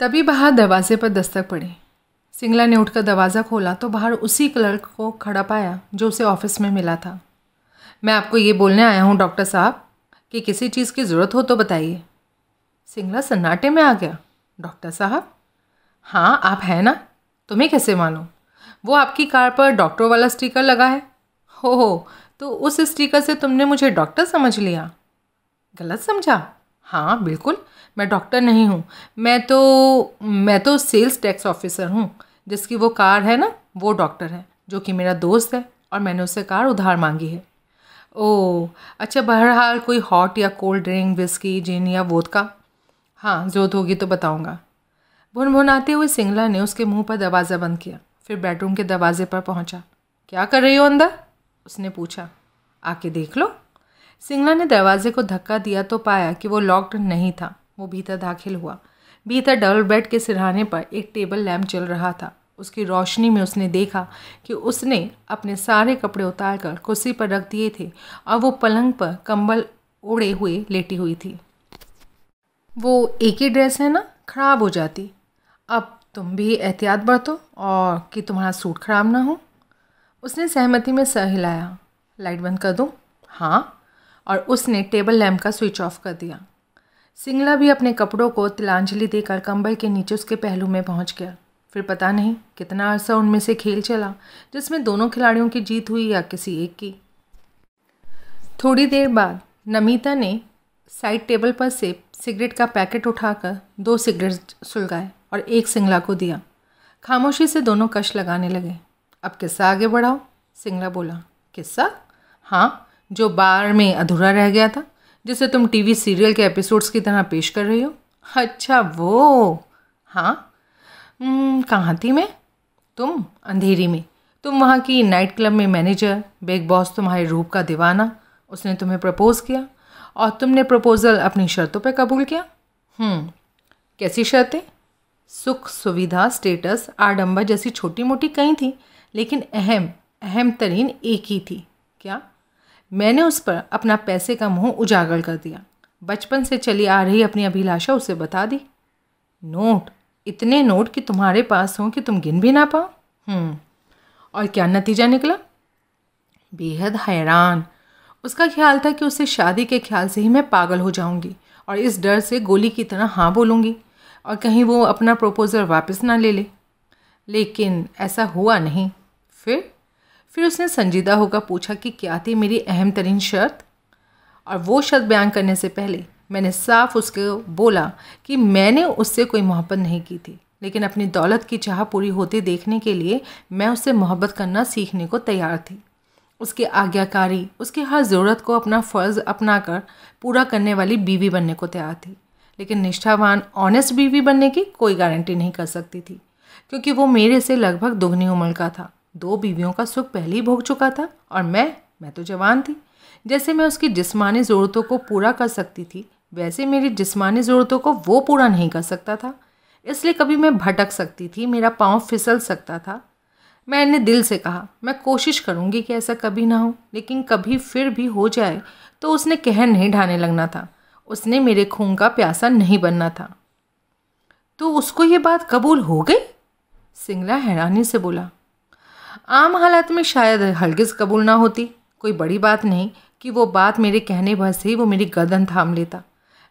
तभी बाहर दरवाजे पर दस्तक पड़ी सिंगला ने उठकर दरवाज़ा खोला तो बाहर उसी क्लर्क को खड़ा पाया जो उसे ऑफिस में मिला था मैं आपको ये बोलने आया हूँ डॉक्टर साहब कि किसी चीज़ की ज़रूरत हो तो बताइए सिंगला सन्नाटे में आ गया डॉक्टर साहब हाँ आप हैं ना तुम्हें कैसे मालूम वो आपकी कार पर डॉक्टर वाला स्टिकर लगा है हो हो तो उस स्टिकर से तुमने मुझे डॉक्टर समझ लिया गलत समझा हाँ बिल्कुल मैं डॉक्टर नहीं हूँ मैं तो मैं तो सेल्स टैक्स ऑफिसर हूँ जिसकी वो कार है ना वो डॉक्टर है जो कि मेरा दोस्त है और मैंने उससे कार उधार मांगी है ओह अच्छा बहरहाल कोई हॉट या कोल्ड ड्रिंक बिस्की जिन या वोद का हाँ जोत होगी तो बताऊँगा भुनभुनाते हुए सिंगला ने उसके मुंह पर दरवाज़ा बंद किया फिर बेडरूम के दरवाजे पर पहुंचा। क्या कर रही हो अंदर उसने पूछा आके देख लो सिंगला ने दरवाजे को धक्का दिया तो पाया कि वो लॉक्ड नहीं था वो भीतर दाखिल हुआ भीतर डबल बेड के सिरहाने पर एक टेबल लैम्प चल रहा था उसकी रोशनी में उसने देखा कि उसने अपने सारे कपड़े उतारकर कुर्सी पर रख दिए थे और वो पलंग पर कंबल ओढ़े हुए लेटी हुई थी वो एक ही ड्रेस है ना ख़राब हो जाती अब तुम भी एहतियात बरतो और कि तुम्हारा सूट ख़राब ना हो उसने सहमति में सर हिलाया लाइट बंद कर दूँ हाँ और उसने टेबल लैम्प का स्विच ऑफ कर दिया सिंगला भी अपने कपड़ों को तिलांजलि देकर कंबल के नीचे उसके पहलू में पहुंच गया फिर पता नहीं कितना अरसा उनमें से खेल चला जिसमें दोनों खिलाड़ियों की जीत हुई या किसी एक की थोड़ी देर बाद नमिता ने साइड टेबल पर से सिगरेट का पैकेट उठाकर दो सिगरेट सुलगाए और एक सिंगला को दिया खामोशी से दोनों कश लगाने लगे अब किस्सा आगे बढ़ाओ सिंगला बोला किस्सा हाँ जो बार में अधूरा रह गया था जिसे तुम टीवी सीरियल के एपिसोड्स की तरह पेश कर रही हो अच्छा वो हाँ कहाँ थी मैं तुम अंधेरी में तुम वहाँ की नाइट क्लब में मैनेजर बिग बॉस तुम्हारे रूप का दीवाना उसने तुम्हें प्रपोज़ किया और तुमने प्रपोज़ल अपनी शर्तों पर कबूल किया हम्म, कैसी शर्तें सुख सुविधा स्टेटस आडम्बर जैसी छोटी मोटी कई थी लेकिन अहम अहम तरीन एक ही थी क्या मैंने उस पर अपना पैसे का मुँह उजागर कर दिया बचपन से चली आ रही अपनी अभिलाषा उसे बता दी नोट इतने नोट कि तुम्हारे पास हों कि तुम गिन भी ना पाओ हम्म, और क्या नतीजा निकला बेहद हैरान उसका ख्याल था कि उसे शादी के ख्याल से ही मैं पागल हो जाऊंगी और इस डर से गोली की तरह हाँ बोलूँगी और कहीं वो अपना प्रपोज़ल वापस ना ले ले लेकिन ऐसा हुआ नहीं फिर फिर उसने संजीदा होकर पूछा कि क्या थी मेरी अहम तरीन शर्त और वो शर्त बयान करने से पहले मैंने साफ उसको बोला कि मैंने उससे कोई मोहब्बत नहीं की थी लेकिन अपनी दौलत की चाह पूरी होते देखने के लिए मैं उससे मोहब्बत करना सीखने को तैयार थी उसके आज्ञाकारी उसकी हर ज़रूरत को अपना फ़र्ज़ अपना कर पूरा करने वाली बीवी बनने को तैयार थी लेकिन निष्ठावान ऑनेस्ट बीवी बनने की कोई गारंटी नहीं कर सकती थी क्योंकि वो मेरे से लगभग दोगुनी उम्र का था दो बीवियों का सुख पहले ही भोग चुका था और मैं मैं तो जवान थी जैसे मैं उसकी जिस्मानी ज़रूरतों को पूरा कर सकती थी वैसे मेरी जिस्मानी ज़रूरतों को वो पूरा नहीं कर सकता था इसलिए कभी मैं भटक सकती थी मेरा पाँव फिसल सकता था मैंने दिल से कहा मैं कोशिश करूँगी कि ऐसा कभी ना हो लेकिन कभी फिर भी हो जाए तो उसने कहर नहीं ढाने लगना था उसने मेरे खून का प्यासा नहीं बनना था तो उसको ये बात कबूल हो गई सिंगला हैरानी से बोला आम हालात में शायद हरगिज़ कबूल ना होती कोई बड़ी बात नहीं कि वो बात मेरे कहने भर से ही वो मेरी गर्दन थाम लेता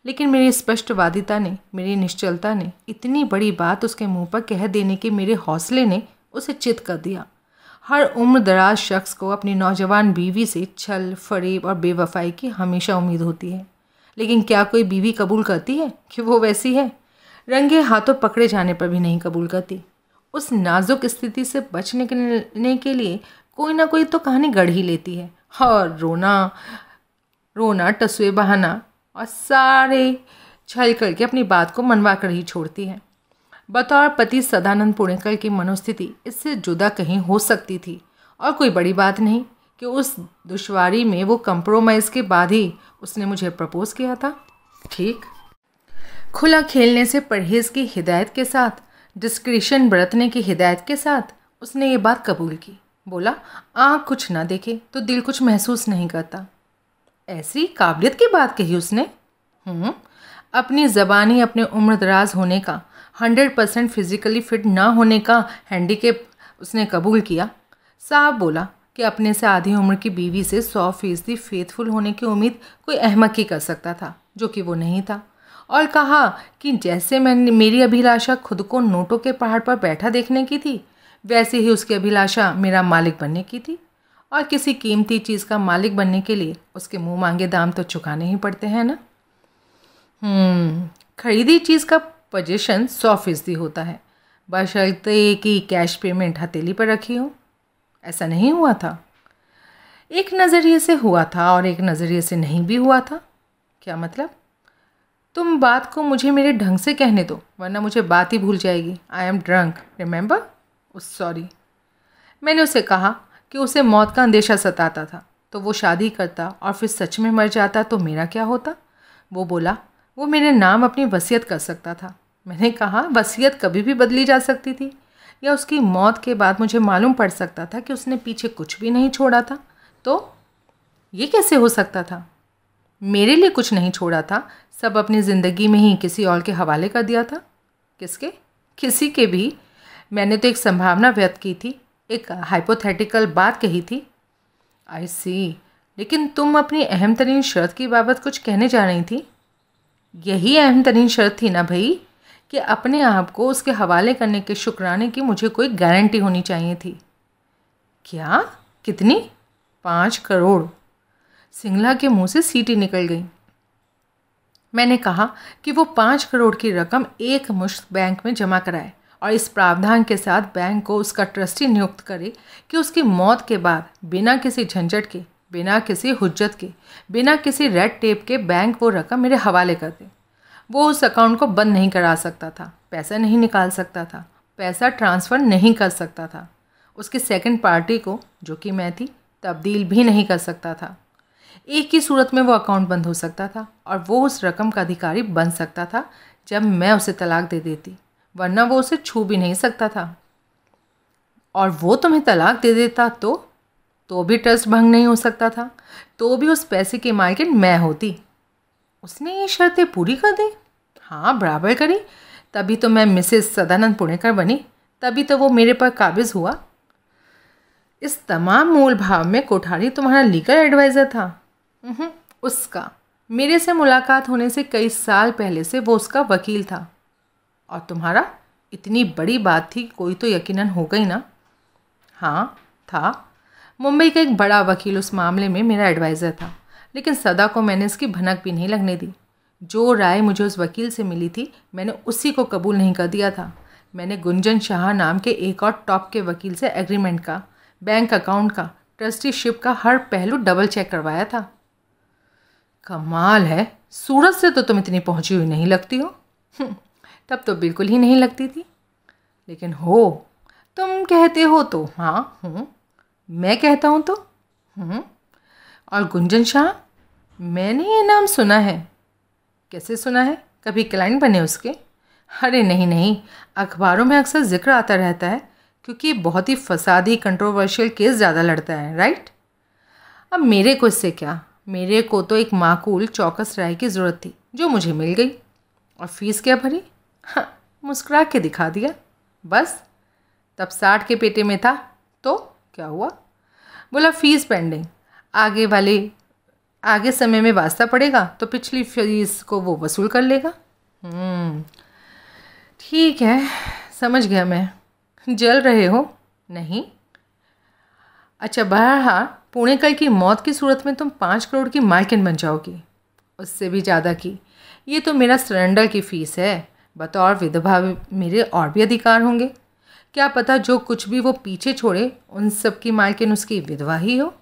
लेकिन मेरी स्पष्टवादिता ने मेरी निश्चलता ने इतनी बड़ी बात उसके मुंह पर कह देने के मेरे हौसले ने उसे चित कर दिया हर उम्र दराज शख्स को अपनी नौजवान बीवी से छल फरेब और बेवफाई की हमेशा उम्मीद होती है लेकिन क्या कोई बीवी कबूल करती है कि वो वैसी है रंगे हाथों पकड़े जाने पर भी नहीं कबूल करती उस नाजुक स्थिति से बच निकलने के लिए कोई ना कोई तो कहानी गढ़ ही लेती है और रोना रोना टसुए बहाना और सारे छल करके अपनी बात को मनवा कर ही छोड़ती है बतौर पति सदानंद पुणेकर की मनोस्थिति इससे जुदा कहीं हो सकती थी और कोई बड़ी बात नहीं कि उस दुश्वारी में वो कंप्रोमाइज़ के बाद ही उसने मुझे प्रपोज़ किया था ठीक खुला खेलने से परहेज़ की हिदायत के साथ डिस्क्रिशन बरतने की हिदायत के साथ उसने ये बात कबूल की बोला आँख कुछ ना देखे तो दिल कुछ महसूस नहीं करता ऐसी काबिलियत की बात कही उसने हम्म, अपनी ज़बानी अपने उम्र दराज होने का हंड्रेड परसेंट फिज़िकली फिट ना होने का हैंडीकेप उसने कबूल किया साहब बोला कि अपने से आधी उम्र की बीवी से सौ फीसदी फेथफुल होने की उम्मीद कोई अहमक ही कर सकता था जो कि वो नहीं था और कहा कि जैसे मैंने मेरी अभिलाषा खुद को नोटों के पहाड़ पर बैठा देखने की थी वैसे ही उसकी अभिलाषा मेरा मालिक बनने की थी और किसी कीमती चीज़ का मालिक बनने के लिए उसके मुंह मांगे दाम तो चुकाने ही पड़ते हैं ना हम्म, खरीदी चीज़ का पोजिशन सौ फीसदी होता है बशर्ते कि कैश पेमेंट हथेली पर रखी हो ऐसा नहीं हुआ था एक नज़रिए से हुआ था और एक नज़रिए से नहीं भी हुआ था क्या मतलब तुम बात को मुझे मेरे ढंग से कहने दो वरना मुझे बात ही भूल जाएगी आई एम ड्रंक रिमेंबर उस सॉरी मैंने उसे कहा कि उसे मौत का अंदेशा सताता था तो वो शादी करता और फिर सच में मर जाता तो मेरा क्या होता वो बोला वो मेरे नाम अपनी वसीयत कर सकता था मैंने कहा वसीयत कभी भी बदली जा सकती थी या उसकी मौत के बाद मुझे मालूम पड़ सकता था कि उसने पीछे कुछ भी नहीं छोड़ा था तो ये कैसे हो सकता था मेरे लिए कुछ नहीं छोड़ा था सब अपनी ज़िंदगी में ही किसी और के हवाले कर दिया था किसके किसी के भी मैंने तो एक संभावना व्यक्त की थी एक हाइपोथेटिकल बात कही थी आई सी लेकिन तुम अपनी अहम तरीन शर्त की बाबत कुछ कहने जा रही थी यही अहम तरीन शर्त थी ना भाई कि अपने आप को उसके हवाले करने के शुक्राने की मुझे कोई गारंटी होनी चाहिए थी क्या कितनी पाँच करोड़ सिंगला के मुंह से सीटी निकल गई मैंने कहा कि वो पाँच करोड़ की रकम एक मुश्त बैंक में जमा कराए और इस प्रावधान के साथ बैंक को उसका ट्रस्टी नियुक्त करे कि उसकी मौत के बाद बिना किसी झंझट के बिना किसी हुज्जत के बिना किसी रेड टेप के बैंक वो रकम मेरे हवाले कर दे वो उस अकाउंट को बंद नहीं करा सकता था पैसा नहीं निकाल सकता था पैसा ट्रांसफ़र नहीं कर सकता था उसकी सेकंड पार्टी को जो कि मैं थी तब्दील भी नहीं कर सकता था एक ही सूरत में वो अकाउंट बंद हो सकता था और वो उस रकम का अधिकारी बन सकता था जब मैं उसे तलाक दे देती वरना वो उसे छू भी नहीं सकता था और वो तुम्हें तलाक दे देता तो तो भी ट्रस्ट भंग नहीं हो सकता था तो भी उस पैसे की मार्केट मैं होती उसने ये शर्तें पूरी कर दी हाँ बराबर करी तभी तो मैं मिसेस सदानंद पुणेकर बनी तभी तो वो मेरे पर काबिज हुआ इस तमाम मूल भाव में कोठारी तुम्हारा लीगल एडवाइज़र था हम्म, उसका मेरे से मुलाकात होने से कई साल पहले से वो उसका वकील था और तुम्हारा इतनी बड़ी बात थी कोई तो यकीनन हो गई ना हाँ था मुंबई का एक बड़ा वकील उस मामले में मेरा एडवाइज़र था लेकिन सदा को मैंने इसकी भनक भी नहीं लगने दी जो राय मुझे उस वकील से मिली थी मैंने उसी को कबूल नहीं कर दिया था मैंने गुंजन शाह नाम के एक और टॉप के वकील से एग्रीमेंट का बैंक अकाउंट का ट्रस्टीशिप का हर पहलू डबल चेक करवाया था कमाल है सूरत से तो तुम इतनी पहुंची हुई नहीं लगती हो हम्म, तब तो बिल्कुल ही नहीं लगती थी लेकिन हो तुम कहते हो तो हाँ हूँ हम्म, मैं कहता हूँ तो हूँ हम्म, और गुंजन शाह मैंने ये नाम सुना है कैसे सुना है कभी क्लाइंट बने उसके अरे नहीं नहीं अखबारों में अक्सर जिक्र आता रहता है क्योंकि बहुत ही फसादी कंट्रोवर्शियल केस ज़्यादा लड़ता है राइट अब मेरे को इससे क्या मेरे को तो एक माकूल चौकस राय की ज़रूरत थी जो मुझे मिल गई और फीस क्या भरी हाँ मुस्कुरा के दिखा दिया बस तब साठ के पेटे में था तो क्या हुआ बोला फीस पेंडिंग आगे वाले आगे समय में वास्ता पड़ेगा तो पिछली फीस को वो वसूल कर लेगा हम्म, ठीक है समझ गया मैं जल रहे हो नहीं अच्छा बहरहाल कल की मौत की सूरत में तुम पाँच करोड़ की मालकिन बन जाओगी उससे भी ज़्यादा की ये तो मेरा सरेंडर की फ़ीस है बतौर विधवा मेरे और भी अधिकार होंगे क्या पता जो कुछ भी वो पीछे छोड़े उन सब की मालकिन उसकी विधवा ही हो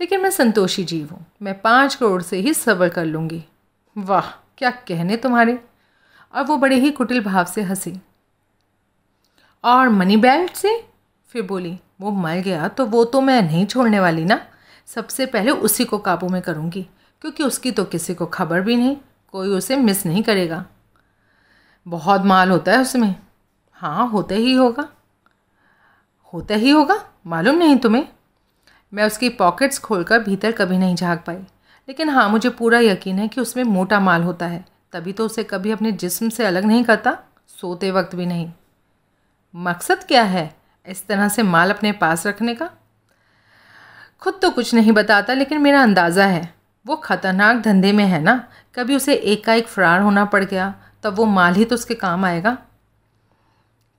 लेकिन मैं संतोषी जीव हूँ मैं पाँच करोड़ से ही सब्र कर लूँगी वाह क्या कहने तुम्हारे और वो बड़े ही कुटिल भाव से हंसी और मनी बेल्ट से फिर बोली वो मर गया तो वो तो मैं नहीं छोड़ने वाली ना सबसे पहले उसी को काबू में करूँगी क्योंकि उसकी तो किसी को खबर भी नहीं कोई उसे मिस नहीं करेगा बहुत माल होता है उसमें हाँ होता ही होगा होता ही होगा मालूम नहीं तुम्हें मैं उसकी पॉकेट्स खोलकर भीतर कभी नहीं झाँक पाई लेकिन हाँ मुझे पूरा यकीन है कि उसमें मोटा माल होता है तभी तो उसे कभी अपने जिस्म से अलग नहीं करता सोते वक्त भी नहीं मकसद क्या है इस तरह से माल अपने पास रखने का खुद तो कुछ नहीं बताता लेकिन मेरा अंदाज़ा है वो ख़तरनाक धंधे में है ना कभी उसे एकाएक फरार होना पड़ गया तब वो माल ही तो उसके काम आएगा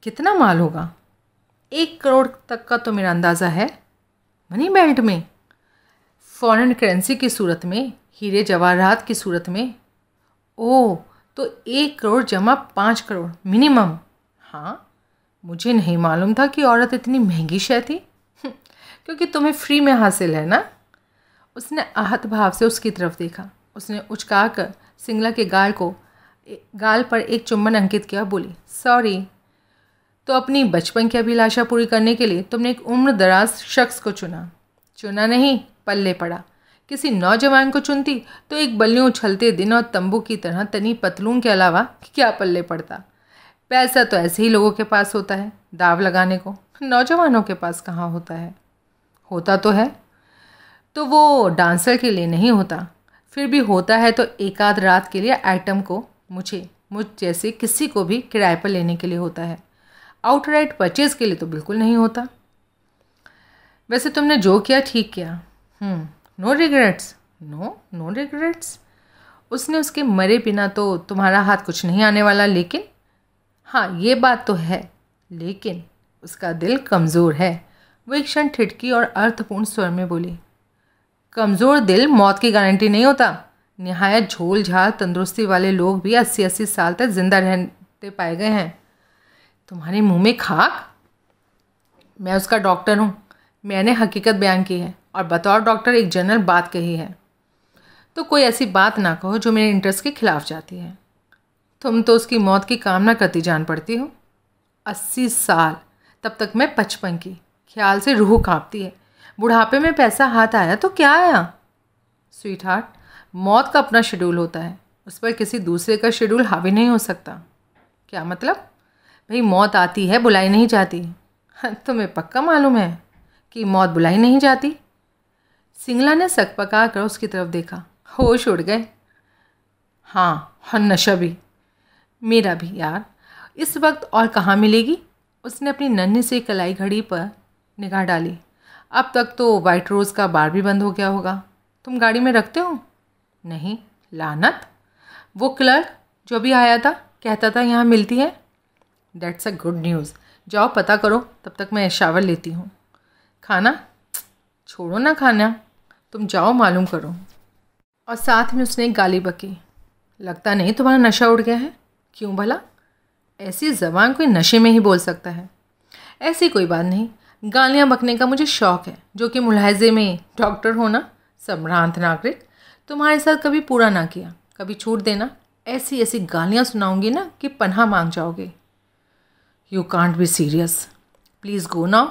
कितना माल होगा एक करोड़ तक का तो मेरा अंदाज़ा है मनी बेल्ट में फॉरेन करेंसी की सूरत में हीरे जवाहरात की सूरत में ओ तो एक करोड़ जमा पाँच करोड़ मिनिमम हाँ मुझे नहीं मालूम था कि औरत इतनी महंगी शय थी क्योंकि तुम्हें फ्री में हासिल है ना उसने आहत भाव से उसकी तरफ देखा उसने उचका कर सिंगला के गाल को गाल पर एक चुम्बन अंकित किया बोली सॉरी तो अपनी बचपन की अभिलाषा पूरी करने के लिए तुमने एक उम्र दराज शख्स को चुना चुना नहीं पल्ले पड़ा किसी नौजवान को चुनती तो एक बल्लियों उछलते दिन और तंबू की तरह तनी पतलून के अलावा क्या पल्ले पड़ता पैसा तो ऐसे ही लोगों के पास होता है दाव लगाने को नौजवानों के पास कहाँ होता है होता तो है तो वो डांसर के लिए नहीं होता फिर भी होता है तो एक आध रात के लिए आइटम को मुझे मुझ जैसे किसी को भी किराए पर लेने के लिए होता है आउटराइट परचेज के लिए तो बिल्कुल नहीं होता वैसे तुमने जो किया ठीक किया hmm, no regrets no no regrets उसने उसके मरे बिना तो तुम्हारा हाथ कुछ नहीं आने वाला लेकिन हाँ ये बात तो है लेकिन उसका दिल कमज़ोर है वो एक क्षण ठिटकी और अर्थपूर्ण स्वर में बोली कमज़ोर दिल मौत की गारंटी नहीं होता नहायत झोल झाल तंदुरुस्ती वाले लोग भी अस्सी अस्सी साल तक जिंदा रहते पाए गए हैं तुम्हारे मुंह में खाक मैं उसका डॉक्टर हूँ मैंने हकीकत बयान की है और बतौर डॉक्टर एक जनरल बात कही है तो कोई ऐसी बात ना कहो जो मेरे इंटरेस्ट के खिलाफ जाती है तुम तो उसकी मौत की कामना करती जान पड़ती हो अस्सी साल तब तक मैं पचपन की ख्याल से रूह कांपती है बुढ़ापे में पैसा हाथ आया तो क्या आया स्वीट हार्ट मौत का अपना शेड्यूल होता है उस पर किसी दूसरे का शेड्यूल हावी नहीं हो सकता क्या मतलब भाई मौत आती है बुलाई नहीं जाती हाँ, तुम्हें पक्का मालूम है कि मौत बुलाई नहीं जाती सिंगला ने सक पका कर उसकी तरफ देखा होश उड़ गए हाँ और नशा भी मेरा भी यार इस वक्त और कहाँ मिलेगी उसने अपनी नन्ही से कलाई घड़ी पर निगाह डाली अब तक तो वाइट रोज़ का बार भी बंद हो गया होगा तुम गाड़ी में रखते हो नहीं लानत वो क्लर्क जो भी आया था कहता था यहाँ मिलती है डेट्स अ गुड न्यूज़ जाओ पता करो तब तक मैं शावर लेती हूँ खाना छोड़ो ना खाना तुम जाओ मालूम करो और साथ में उसने गाली बकी लगता नहीं तुम्हारा नशा उड़ गया है क्यों भला ऐसी जबान कोई नशे में ही बोल सकता है ऐसी कोई बात नहीं गालियाँ बकने का मुझे शौक़ है जो कि मुलाहजे में डॉक्टर होना सम्रांत नागरिक तुम्हारे साथ कभी पूरा ना किया कभी छूट देना ऐसी ऐसी गालियाँ सुनाऊंगी ना कि पन्हा मांग जाओगे you can't be serious please go now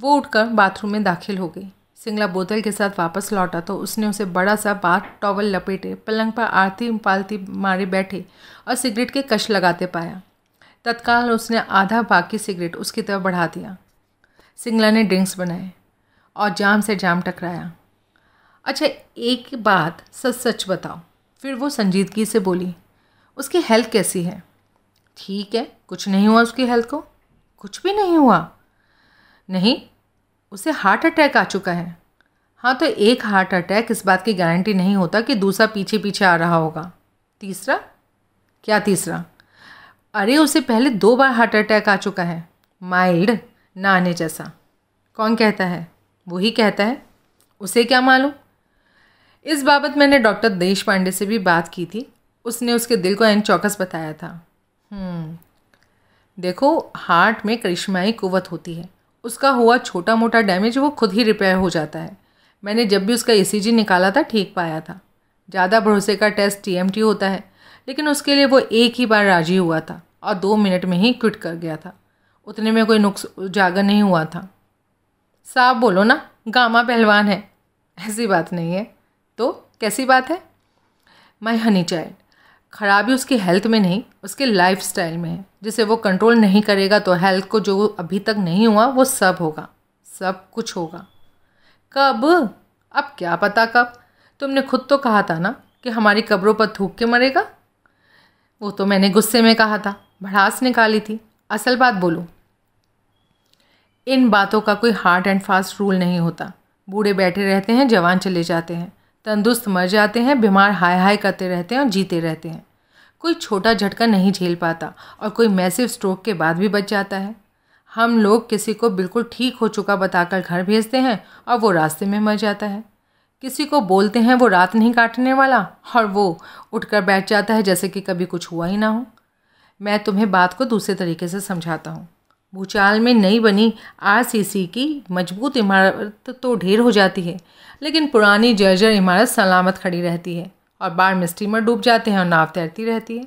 वो उठकर बाथरूम में दाखिल हो गई सिंगला बोतल के साथ वापस लौटा तो उसने उसे बड़ा सा बात टॉवल लपेटे पलंग पर आरती पालती मारे बैठे और सिगरेट के कश लगाते पाया तत्काल उसने आधा बाकी सिगरेट उसकी तरफ बढ़ा दिया सिंगला ने ड्रिंक्स बनाए और जाम से जाम टकराया अच्छा एक बात सच सच बताओ फिर वो संजीदगी से बोली उसकी हेल्थ कैसी है ठीक है कुछ नहीं हुआ उसकी हेल्थ को कुछ भी नहीं हुआ नहीं उसे हार्ट अटैक आ चुका है हाँ तो एक हार्ट अटैक इस बात की गारंटी नहीं होता कि दूसरा पीछे पीछे आ रहा होगा तीसरा क्या तीसरा अरे उसे पहले दो बार हार्ट अटैक आ चुका है माइल्ड ना आने जैसा कौन कहता है वही कहता है उसे क्या मालूम इस बाबत मैंने डॉक्टर देश पांडे से भी बात की थी उसने उसके दिल को एन चौकस बताया था हम्म। देखो हार्ट में करिश्माई कुवत होती है उसका हुआ छोटा मोटा डैमेज वो खुद ही रिपेयर हो जाता है मैंने जब भी उसका ई e निकाला था ठीक पाया था ज़्यादा भरोसे का टेस्ट टी होता है लेकिन उसके लिए वो एक ही बार राजी हुआ था और दो मिनट में ही क्विट कर गया था उतने में कोई नुकस उजागर नहीं हुआ था साहब बोलो ना गामा पहलवान है ऐसी बात नहीं है तो कैसी बात है माई हनी चाइल्ड ख़राबी उसकी हेल्थ में नहीं उसके लाइफ में है जिसे वो कंट्रोल नहीं करेगा तो हेल्थ को जो अभी तक नहीं हुआ वो सब होगा सब कुछ होगा कब अब क्या पता कब तुमने खुद तो कहा था ना कि हमारी कब्रों पर थूक के मरेगा वो तो मैंने गुस्से में कहा था भड़ास निकाली थी असल बात बोलो इन बातों का कोई हार्ड एंड फास्ट रूल नहीं होता बूढ़े बैठे रहते हैं जवान चले जाते हैं तंदुरुस्त मर जाते हैं बीमार हाय हाय करते रहते हैं और जीते रहते हैं कोई छोटा झटका नहीं झेल पाता और कोई मैसिव स्ट्रोक के बाद भी बच जाता है हम लोग किसी को बिल्कुल ठीक हो चुका बताकर घर भेजते हैं और वो रास्ते में मर जाता है किसी को बोलते हैं वो रात नहीं काटने वाला और वो उठकर बैठ जाता है जैसे कि कभी कुछ हुआ ही ना हो मैं तुम्हें बात को दूसरे तरीके से समझाता हूँ भूचाल में नई बनी आर की मजबूत इमारत तो ढेर हो जाती है लेकिन पुरानी जर्जर इमारत सलामत खड़ी रहती है और बाढ़ में स्टीमर डूब जाते हैं और नाव तैरती रहती है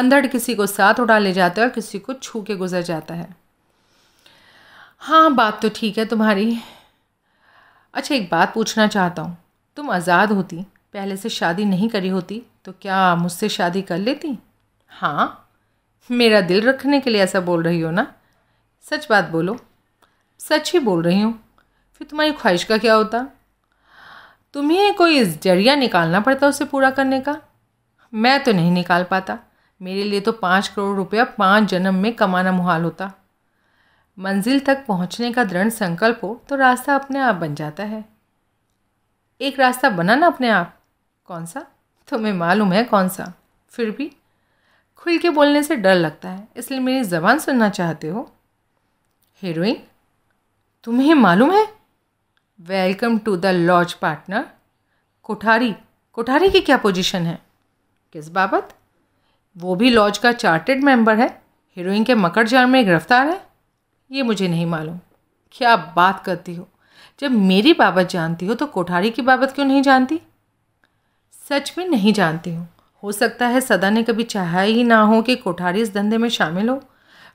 अंधड़ किसी को साथ उड़ा ले जाता है और किसी को छू के गुजर जाता है हाँ बात तो ठीक है तुम्हारी अच्छा एक बात पूछना चाहता हूँ तुम आज़ाद होती पहले से शादी नहीं करी होती तो क्या मुझसे शादी कर लेती हाँ मेरा दिल रखने के लिए ऐसा बोल रही हो ना सच बात बोलो सच ही बोल रही हूँ फिर तुम्हारी ख्वाहिश का क्या होता तुम्हें कोई जरिया निकालना पड़ता उसे पूरा करने का मैं तो नहीं निकाल पाता मेरे लिए तो पाँच करोड़ रुपया पाँच जन्म में कमाना मुहाल होता मंजिल तक पहुंचने का दृढ़ संकल्प हो तो रास्ता अपने आप बन जाता है एक रास्ता बना ना अपने आप कौन सा तुम्हें मालूम है कौन सा फिर भी खुल के बोलने से डर लगता है इसलिए मेरी ज़बान सुनना चाहते हो हीरोइन तुम्हें मालूम है welcome to the lodge partner Kothari Kothari की क्या पोजीशन है किस बाबत वो भी लॉज का चार्टेड मेंबर है हीरोइन के मकर जाल में गिरफ्तार है ये मुझे नहीं मालूम क्या बात करती हो जब मेरी बाबत जानती हो तो कोठारी की बाबत क्यों नहीं जानती सच में नहीं जानती हूँ हो सकता है सदा ने कभी चाहा ही ना हो कि कोठारी इस धंधे में शामिल हो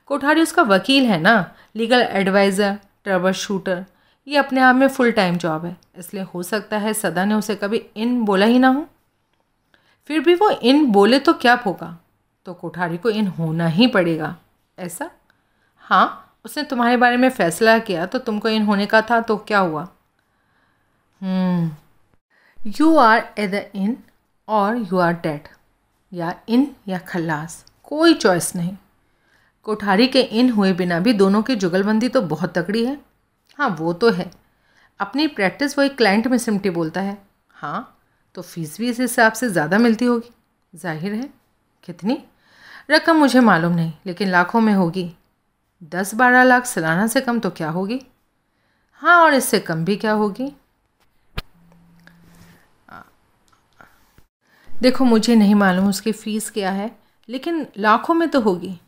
कोठारी उसका वकील है ना लीगल एडवाइज़र ट्रबल शूटर ये अपने आप में फुल टाइम जॉब है इसलिए हो सकता है सदा ने उसे कभी इन बोला ही ना हो फिर भी वो इन बोले तो क्या होगा तो कोठारी को इन होना ही पड़ेगा ऐसा हाँ उसने तुम्हारे बारे में फ़ैसला किया तो तुमको इन होने का था तो क्या हुआ यू आर एद इन और यू आर डेड या इन या खल्लास कोई चॉइस नहीं कोठारी के इन हुए बिना भी दोनों की जुगलबंदी तो बहुत तकड़ी है हाँ वो तो है अपनी प्रैक्टिस वो एक क्लाइंट में सिमटी बोलता है हाँ तो फीस भी इस हिसाब से ज़्यादा मिलती होगी जाहिर है कितनी रकम मुझे मालूम नहीं लेकिन लाखों में होगी दस बारह लाख सालाना से कम तो क्या होगी हाँ और इससे कम भी क्या होगी देखो मुझे नहीं मालूम उसकी फ़ीस क्या है लेकिन लाखों में तो होगी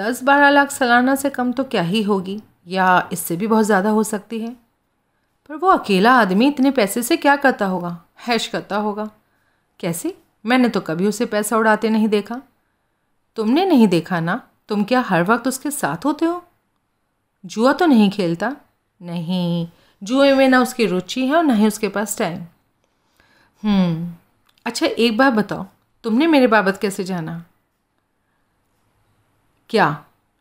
दस बारह लाख सालाना से कम तो क्या ही होगी या इससे भी बहुत ज़्यादा हो सकती है पर वो अकेला आदमी इतने पैसे से क्या करता होगा हैश करता होगा कैसे मैंने तो कभी उसे पैसा उड़ाते नहीं देखा तुमने नहीं देखा ना तुम क्या हर वक्त उसके साथ होते हो जुआ तो नहीं खेलता नहीं जुए में ना उसकी रुचि है और ना ही उसके पास टाइम हम्म। अच्छा एक बार बताओ तुमने मेरे बाबत कैसे जाना क्या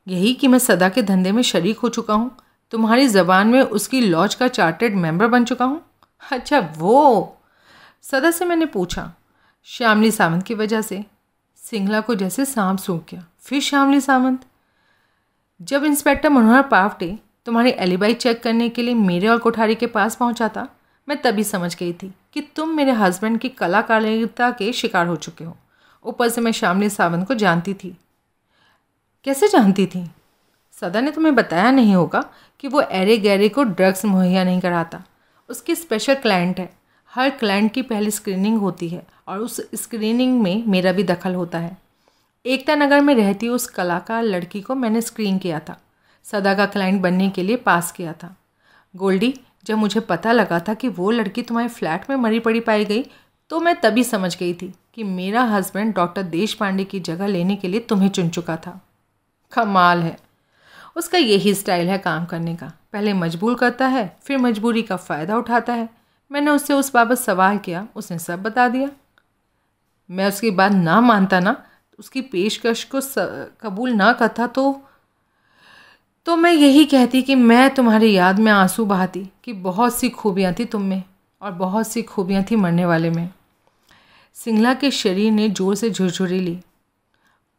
यही कि मैं सदा के धंधे में शरीक हो चुका हूँ तुम्हारी ज़बान में उसकी लॉज का चार्टेड मेंबर बन चुका हूँ अच्छा वो सदा से मैंने पूछा श्यामली सावंत की वजह से सिंगला को जैसे सांप सूख गया फिर श्यामली सावंत जब इंस्पेक्टर मनोहर पावटे तुम्हारी एलिबाई चेक करने के लिए मेरे और कोठारी के पास पहुंचा था मैं तभी समझ गई थी कि तुम मेरे हस्बैंड की कलाकारिता के शिकार हो चुके हो ऊपर से मैं श्यामली सावंत को जानती थी कैसे जानती थी सदा ने तुम्हें बताया नहीं होगा कि वो एरे गैरे को ड्रग्स मुहैया नहीं कराता उसकी स्पेशल क्लाइंट है हर क्लाइंट की पहली स्क्रीनिंग होती है और उस स्क्रीनिंग में मेरा भी दखल होता है एकता नगर में रहती उस कलाकार लड़की को मैंने स्क्रीन किया था सदा का क्लाइंट बनने के लिए पास किया था गोल्डी जब मुझे पता लगा था कि वो लड़की तुम्हारे फ्लैट में मरी पड़ी पाई गई तो मैं तभी समझ गई थी कि मेरा हस्बैंड डॉक्टर देश पांडे की जगह लेने के लिए तुम्हें चुन चुका था कमाल है उसका यही स्टाइल है काम करने का पहले मजबूर करता है फिर मजबूरी का फ़ायदा उठाता है मैंने उससे उस बाबत सवाल किया उसने सब बता दिया मैं उसकी बात ना मानता ना उसकी पेशकश को कबूल ना करता तो तो मैं यही कहती कि मैं तुम्हारी याद में आंसू बहाती कि बहुत सी खूबियाँ थी तुम में और बहुत सी खूबियाँ थी मरने वाले में सिंगला के शरीर ने जोर से झुरझुरी ली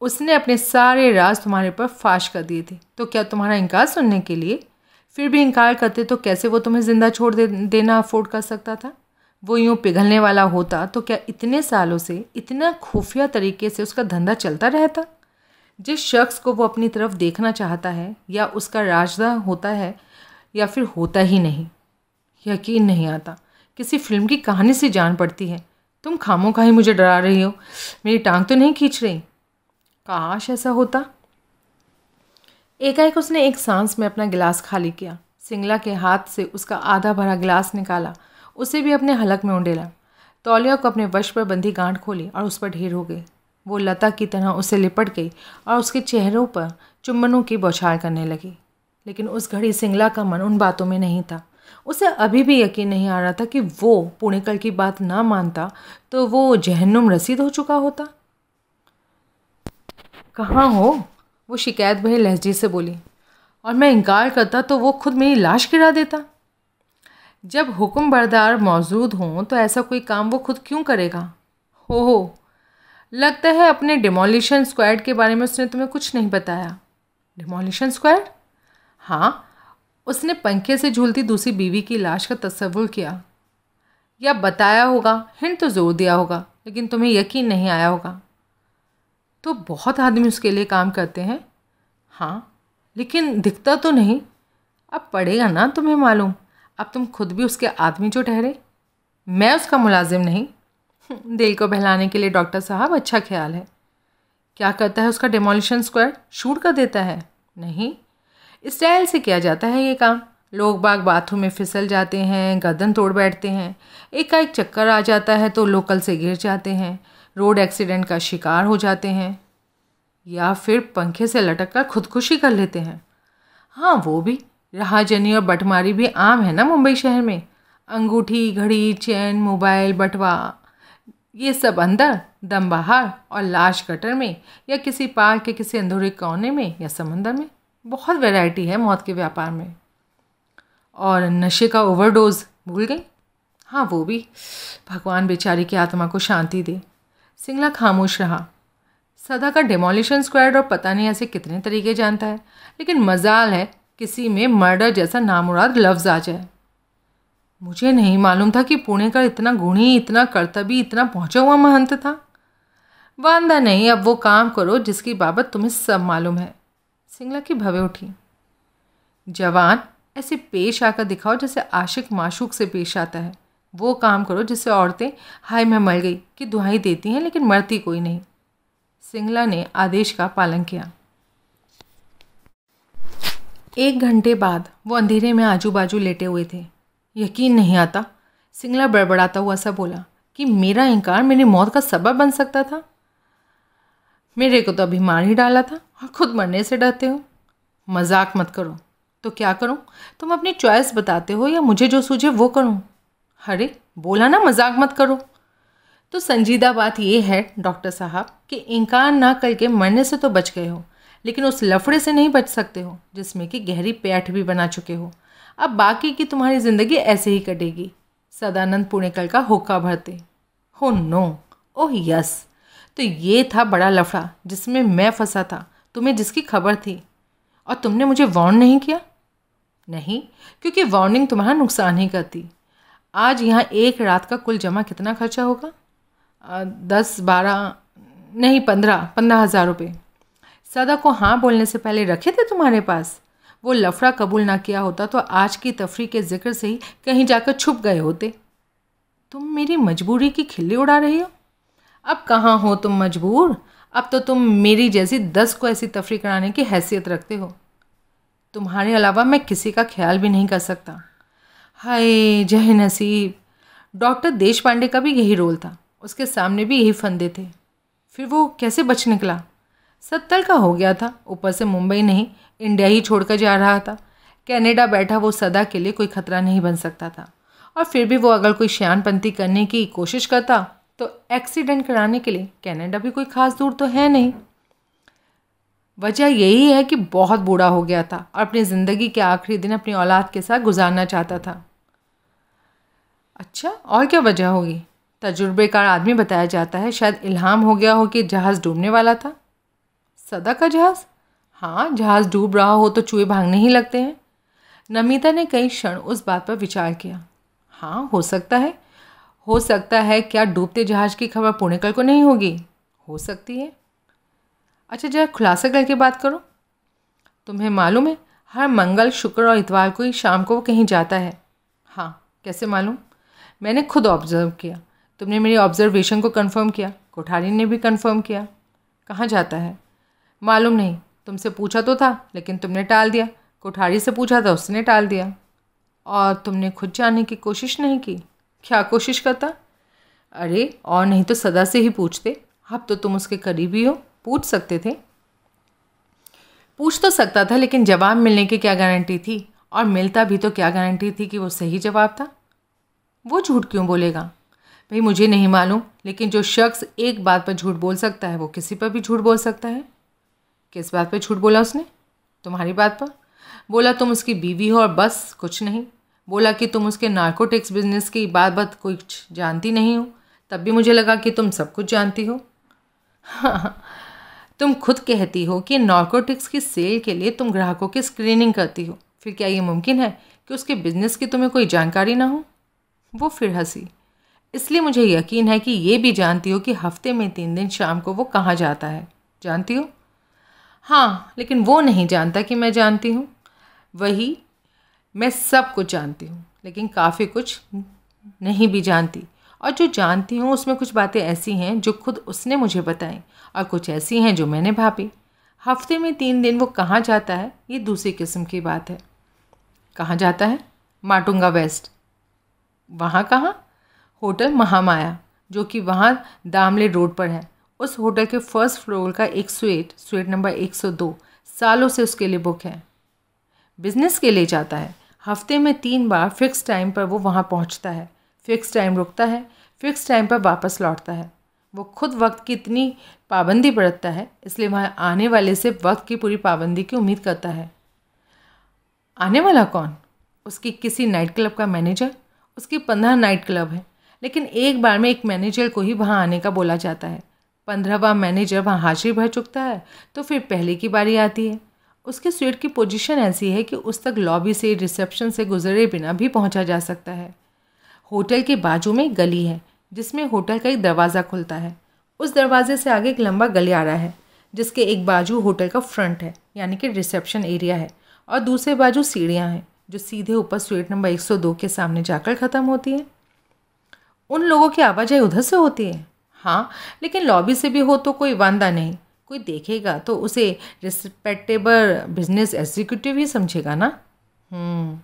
उसने अपने सारे राज तुम्हारे पर फाश कर दिए थे तो क्या तुम्हारा इनकार सुनने के लिए फिर भी इनकार करते तो कैसे वो तुम्हें ज़िंदा छोड़ दे, देना अफोर्ड कर सकता था वो यूँ पिघलने वाला होता तो क्या इतने सालों से इतना खुफिया तरीके से उसका धंधा चलता रहता जिस शख्स को वो अपनी तरफ देखना चाहता है या उसका राजदा होता है या फिर होता ही नहीं यकीन नहीं आता किसी फिल्म की कहानी से जान पड़ती है तुम खामों का ही मुझे डरा रही हो मेरी टांग तो नहीं खींच रही काश ऐसा होता एकाएक उसने एक सांस में अपना गिलास खाली किया सिंगला के हाथ से उसका आधा भरा गिलास निकाला उसे भी अपने हलक में उंडेला तौलिया को अपने वश पर बंधी गांठ खोली और उस पर ढेर हो गई वो लता की तरह उससे लिपट गई और उसके चेहरों पर चुम्बनों की बौछार करने लगी लेकिन उस घड़ी सिंगला का मन उन बातों में नहीं था उसे अभी भी यकीन नहीं आ रहा था कि वो पुणेकल की बात ना मानता तो वो जहन्नुम रसीद हो चुका होता कहाँ हो वो शिकायत भरे लहजे से बोली और मैं इनकार करता तो वो खुद मेरी लाश गिरा देता जब हुक्म बरदार मौजूद हों तो ऐसा कोई काम वो खुद क्यों करेगा हो हो लगता है अपने डिमोलिशन स्क्वाड के बारे में उसने तुम्हें कुछ नहीं बताया डिमोलिशन स्क्वाड हाँ उसने पंखे से झूलती दूसरी बीवी की लाश का तस्वुर किया या बताया होगा हिंट तो ज़ोर दिया होगा लेकिन तुम्हें यकीन नहीं आया होगा तो बहुत आदमी उसके लिए काम करते हैं हाँ लेकिन दिखता तो नहीं अब पड़ेगा ना तुम्हें मालूम अब तुम खुद भी उसके आदमी जो ठहरे मैं उसका मुलाजिम नहीं दिल को बहलाने के लिए डॉक्टर साहब अच्छा ख्याल है क्या करता है उसका डिमोलिशन स्क्वायर शूट कर देता है नहीं स्टाइल से किया जाता है ये काम लोग बाग बाथरूम में फिसल जाते हैं गर्दन तोड़ बैठते हैं एक का एक चक्कर आ जाता है तो लोकल से गिर जाते हैं रोड एक्सीडेंट का शिकार हो जाते हैं या फिर पंखे से लटक कर खुदकुशी कर लेते हैं हाँ वो भी राहजनी और बटमारी भी आम है ना मुंबई शहर में अंगूठी घड़ी चैन मोबाइल बटवा ये सब अंदर दम बाहर और लाश कटर में या किसी पार्क के किसी अंधेरे कोने में या समंदर में बहुत वैरायटी है मौत के व्यापार में और नशे का ओवरडोज भूल गई हाँ वो भी भगवान बेचारी की आत्मा को शांति दे सिंगला खामोश रहा सदा का डेमोलिशन स्क्वाड और पता नहीं ऐसे कितने तरीके जानता है लेकिन मजाल है किसी में मर्डर जैसा नामुराद लफ्ज़ आ जाए मुझे नहीं मालूम था कि पुणे का इतना गुणी इतना कर्तव्य इतना पहुँचा हुआ महंत था वादा नहीं अब वो काम करो जिसकी बाबत तुम्हें सब मालूम है सिंगला की भवे उठी जवान ऐसे पेश आकर दिखाओ जैसे आशिक माशूक से पेश आता है वो काम करो जिससे औरतें हाय मैं मर गई कि दुहाई देती हैं लेकिन मरती कोई नहीं सिंगला ने आदेश का पालन किया एक घंटे बाद वो अंधेरे में आजू बाजू लेटे हुए थे यकीन नहीं आता सिंगला बड़बड़ाता हुआ सा बोला कि मेरा इनकार मेरी मौत का सबब बन सकता था मेरे को तो अभी मार ही डाला था और खुद मरने से डरते हो मजाक मत करो तो क्या करूँ तुम अपनी चॉइस बताते हो या मुझे जो सूझे वो करूँ अरे बोला ना मजाक मत करो तो संजीदा बात यह है डॉक्टर साहब कि इनकार ना करके मरने से तो बच गए हो लेकिन उस लफड़े से नहीं बच सकते हो जिसमें कि गहरी पैठ भी बना चुके हो अब बाकी की तुम्हारी ज़िंदगी ऐसे ही कटेगी सदानंद पुणेकल का होका भरते हो नो ओह यस तो ये था बड़ा लफड़ा जिसमें मैं फंसा था तुम्हें जिसकी खबर थी और तुमने मुझे वार्न नहीं किया नहीं क्योंकि वार्निंग तुम्हारा नुकसान ही करती आज यहाँ एक रात का कुल जमा कितना खर्चा होगा दस बारह नहीं पंद्रह पंद्रह हज़ार रुपये सदा को हाँ बोलने से पहले रखे थे तुम्हारे पास वो लफड़ा कबूल ना किया होता तो आज की तफरी के जिक्र से ही कहीं जाकर छुप गए होते तुम मेरी मजबूरी की खिल्ली उड़ा रही हो अब कहाँ हो तुम मजबूर अब तो तुम मेरी जैसी दस को ऐसी तफरी कराने की हैसियत रखते हो तुम्हारे अलावा मैं किसी का ख्याल भी नहीं कर सकता हाय जय नसीब डॉक्टर देश पांडे का भी यही रोल था उसके सामने भी यही फंदे थे फिर वो कैसे बच निकला सत्तर का हो गया था ऊपर से मुंबई नहीं इंडिया ही छोड़कर जा रहा था कनाडा बैठा वो सदा के लिए कोई खतरा नहीं बन सकता था और फिर भी वो अगर कोई श्यानपंथी करने की कोशिश करता तो एक्सीडेंट कराने के लिए कनाडा भी कोई ख़ास दूर तो है नहीं वजह यही है कि बहुत बूढ़ा हो गया था और अपनी ज़िंदगी के आखिरी दिन अपनी औलाद के साथ गुजारना चाहता था अच्छा और क्या वजह होगी तजुर्बेकार आदमी बताया जाता है शायद इल्हाम हो गया हो कि जहाज़ डूबने वाला था सदा का जहाज़ हाँ जहाज़ डूब रहा हो तो चूहे भागने ही लगते हैं नमिता ने कई क्षण उस बात पर विचार किया हाँ हो सकता है हो सकता है क्या डूबते जहाज़ की खबर पुणेकल को नहीं होगी हो सकती है अच्छा जरा खुलासा करके बात करो तुम्हें मालूम है हर मंगल शुक्र और इतवार को ही शाम को वो कहीं जाता है हाँ कैसे मालूम मैंने खुद ऑब्ज़र्व किया तुमने मेरी ऑब्ज़र्वेशन को कंफर्म किया कोठारी ने भी कंफर्म किया कहाँ जाता है मालूम नहीं तुमसे पूछा तो था लेकिन तुमने टाल दिया कोठारी से पूछा था उसने टाल दिया और तुमने खुद जाने की कोशिश नहीं की क्या कोशिश करता अरे और नहीं तो सदा से ही पूछते अब तो तुम उसके करीबी हो पूछ सकते थे पूछ तो सकता था लेकिन जवाब मिलने की क्या गारंटी थी और मिलता भी तो क्या गारंटी थी कि वो सही जवाब था वो झूठ क्यों बोलेगा भाई मुझे नहीं मालूम लेकिन जो शख्स एक बात पर झूठ बोल सकता है वो किसी पर भी झूठ बोल सकता है किस बात पर झूठ बोला उसने तुम्हारी बात पर बोला तुम उसकी बीवी हो और बस कुछ नहीं बोला कि तुम उसके नार्कोटिक्स बिजनेस की बात बात कुछ जानती नहीं हो तब भी मुझे लगा कि तुम सब कुछ जानती हो तुम खुद कहती हो कि नार्कोटिक्स की सेल के लिए तुम ग्राहकों की स्क्रीनिंग करती हो फिर क्या ये मुमकिन है कि उसके बिजनेस की तुम्हें कोई जानकारी ना हो वो फिर हंसी इसलिए मुझे यकीन है कि ये भी जानती हो कि हफ्ते में तीन दिन शाम को वो कहाँ जाता है जानती हो हाँ लेकिन वो नहीं जानता कि मैं जानती हूँ वही मैं सब कुछ जानती हूँ लेकिन काफ़ी कुछ नहीं भी जानती और जो जानती हूँ उसमें कुछ बातें ऐसी हैं जो खुद उसने मुझे बताई और कुछ ऐसी हैं जो मैंने भापी हफ्ते में तीन दिन वो कहाँ जाता है ये दूसरी किस्म की बात है कहाँ जाता है माटुंगा वेस्ट वहाँ कहाँ होटल महामाया जो कि वहाँ दामले रोड पर है उस होटल के फर्स्ट फ्लोर का एक स्वेट स्वेट नंबर 102 सालों से उसके लिए बुक है बिजनेस के लिए जाता है हफ्ते में तीन बार फिक्स टाइम पर वो वहाँ पहुँचता है फिक्स टाइम रुकता है फिक्स टाइम पर वापस लौटता है वो खुद वक्त की इतनी पाबंदी बरतता है इसलिए वहाँ आने वाले से वक्त की पूरी पाबंदी की उम्मीद करता है आने वाला कौन उसकी किसी नाइट क्लब का मैनेजर उसके पंद्रह नाइट क्लब हैं लेकिन एक बार में एक मैनेजर को ही वहाँ आने का बोला जाता है पंद्रह बार मैनेजर वहाँ हाजिर भर चुकता है तो फिर पहले की बारी आती है उसके स्वीट की पोजीशन ऐसी है कि उस तक लॉबी से रिसेप्शन से गुजरे बिना भी पहुँचा जा सकता है होटल के बाजू में गली है जिसमें होटल का एक दरवाज़ा खुलता है उस दरवाजे से आगे एक लंबा गलियारा है जिसके एक बाजू होटल का फ्रंट है यानी कि रिसेप्शन एरिया है और दूसरे बाजू सीढ़ियाँ हैं जो सीधे ऊपर स्ट्रीट नंबर 102 के सामने जाकर ख़त्म होती है उन लोगों की आवाजाही उधर से होती है हाँ लेकिन लॉबी से भी हो तो कोई वादा नहीं कोई देखेगा तो उसे रिस्पेक्टेबल बिजनेस एग्जीक्यूटिव ही समझेगा ना हम्म।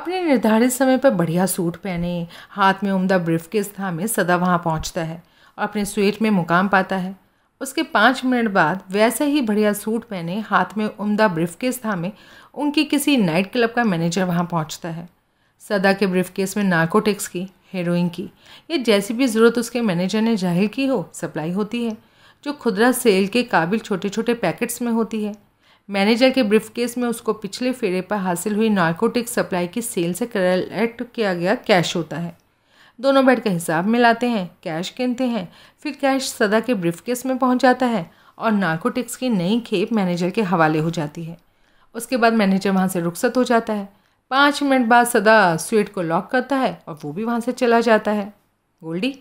अपने निर्धारित समय पर बढ़िया सूट पहने हाथ में उम्दा स्थान में सदा वहाँ पहुँचता है और अपने स्वेट में मुकाम पाता है उसके पाँच मिनट बाद वैसे ही बढ़िया सूट पहने हाथ में उमदा उम्दा था में उनकी किसी नाइट क्लब का मैनेजर वहाँ पहुँचता है सदा के केस में नार्कोटिक्स की हेरोइन की ये जैसी भी ज़रूरत उसके मैनेजर ने जाहिर की हो सप्लाई होती है जो खुदरा सेल के काबिल छोटे छोटे पैकेट्स में होती है मैनेजर के ब्रिफ केस में उसको पिछले फेरे पर हासिल हुई नार्कोटिक्स सप्लाई की सेल से कलेक्ट किया गया कैश होता है दोनों का हिसाब मिलाते हैं कैश गिनते हैं फिर कैश सदा के केस में पहुँच जाता है और नार्कोटिक्स की नई खेप मैनेजर के हवाले हो जाती है उसके बाद मैनेजर वहाँ से रुखसत हो जाता है पाँच मिनट बाद सदा स्वीट को लॉक करता है और वो भी वहाँ से चला जाता है गोल्डी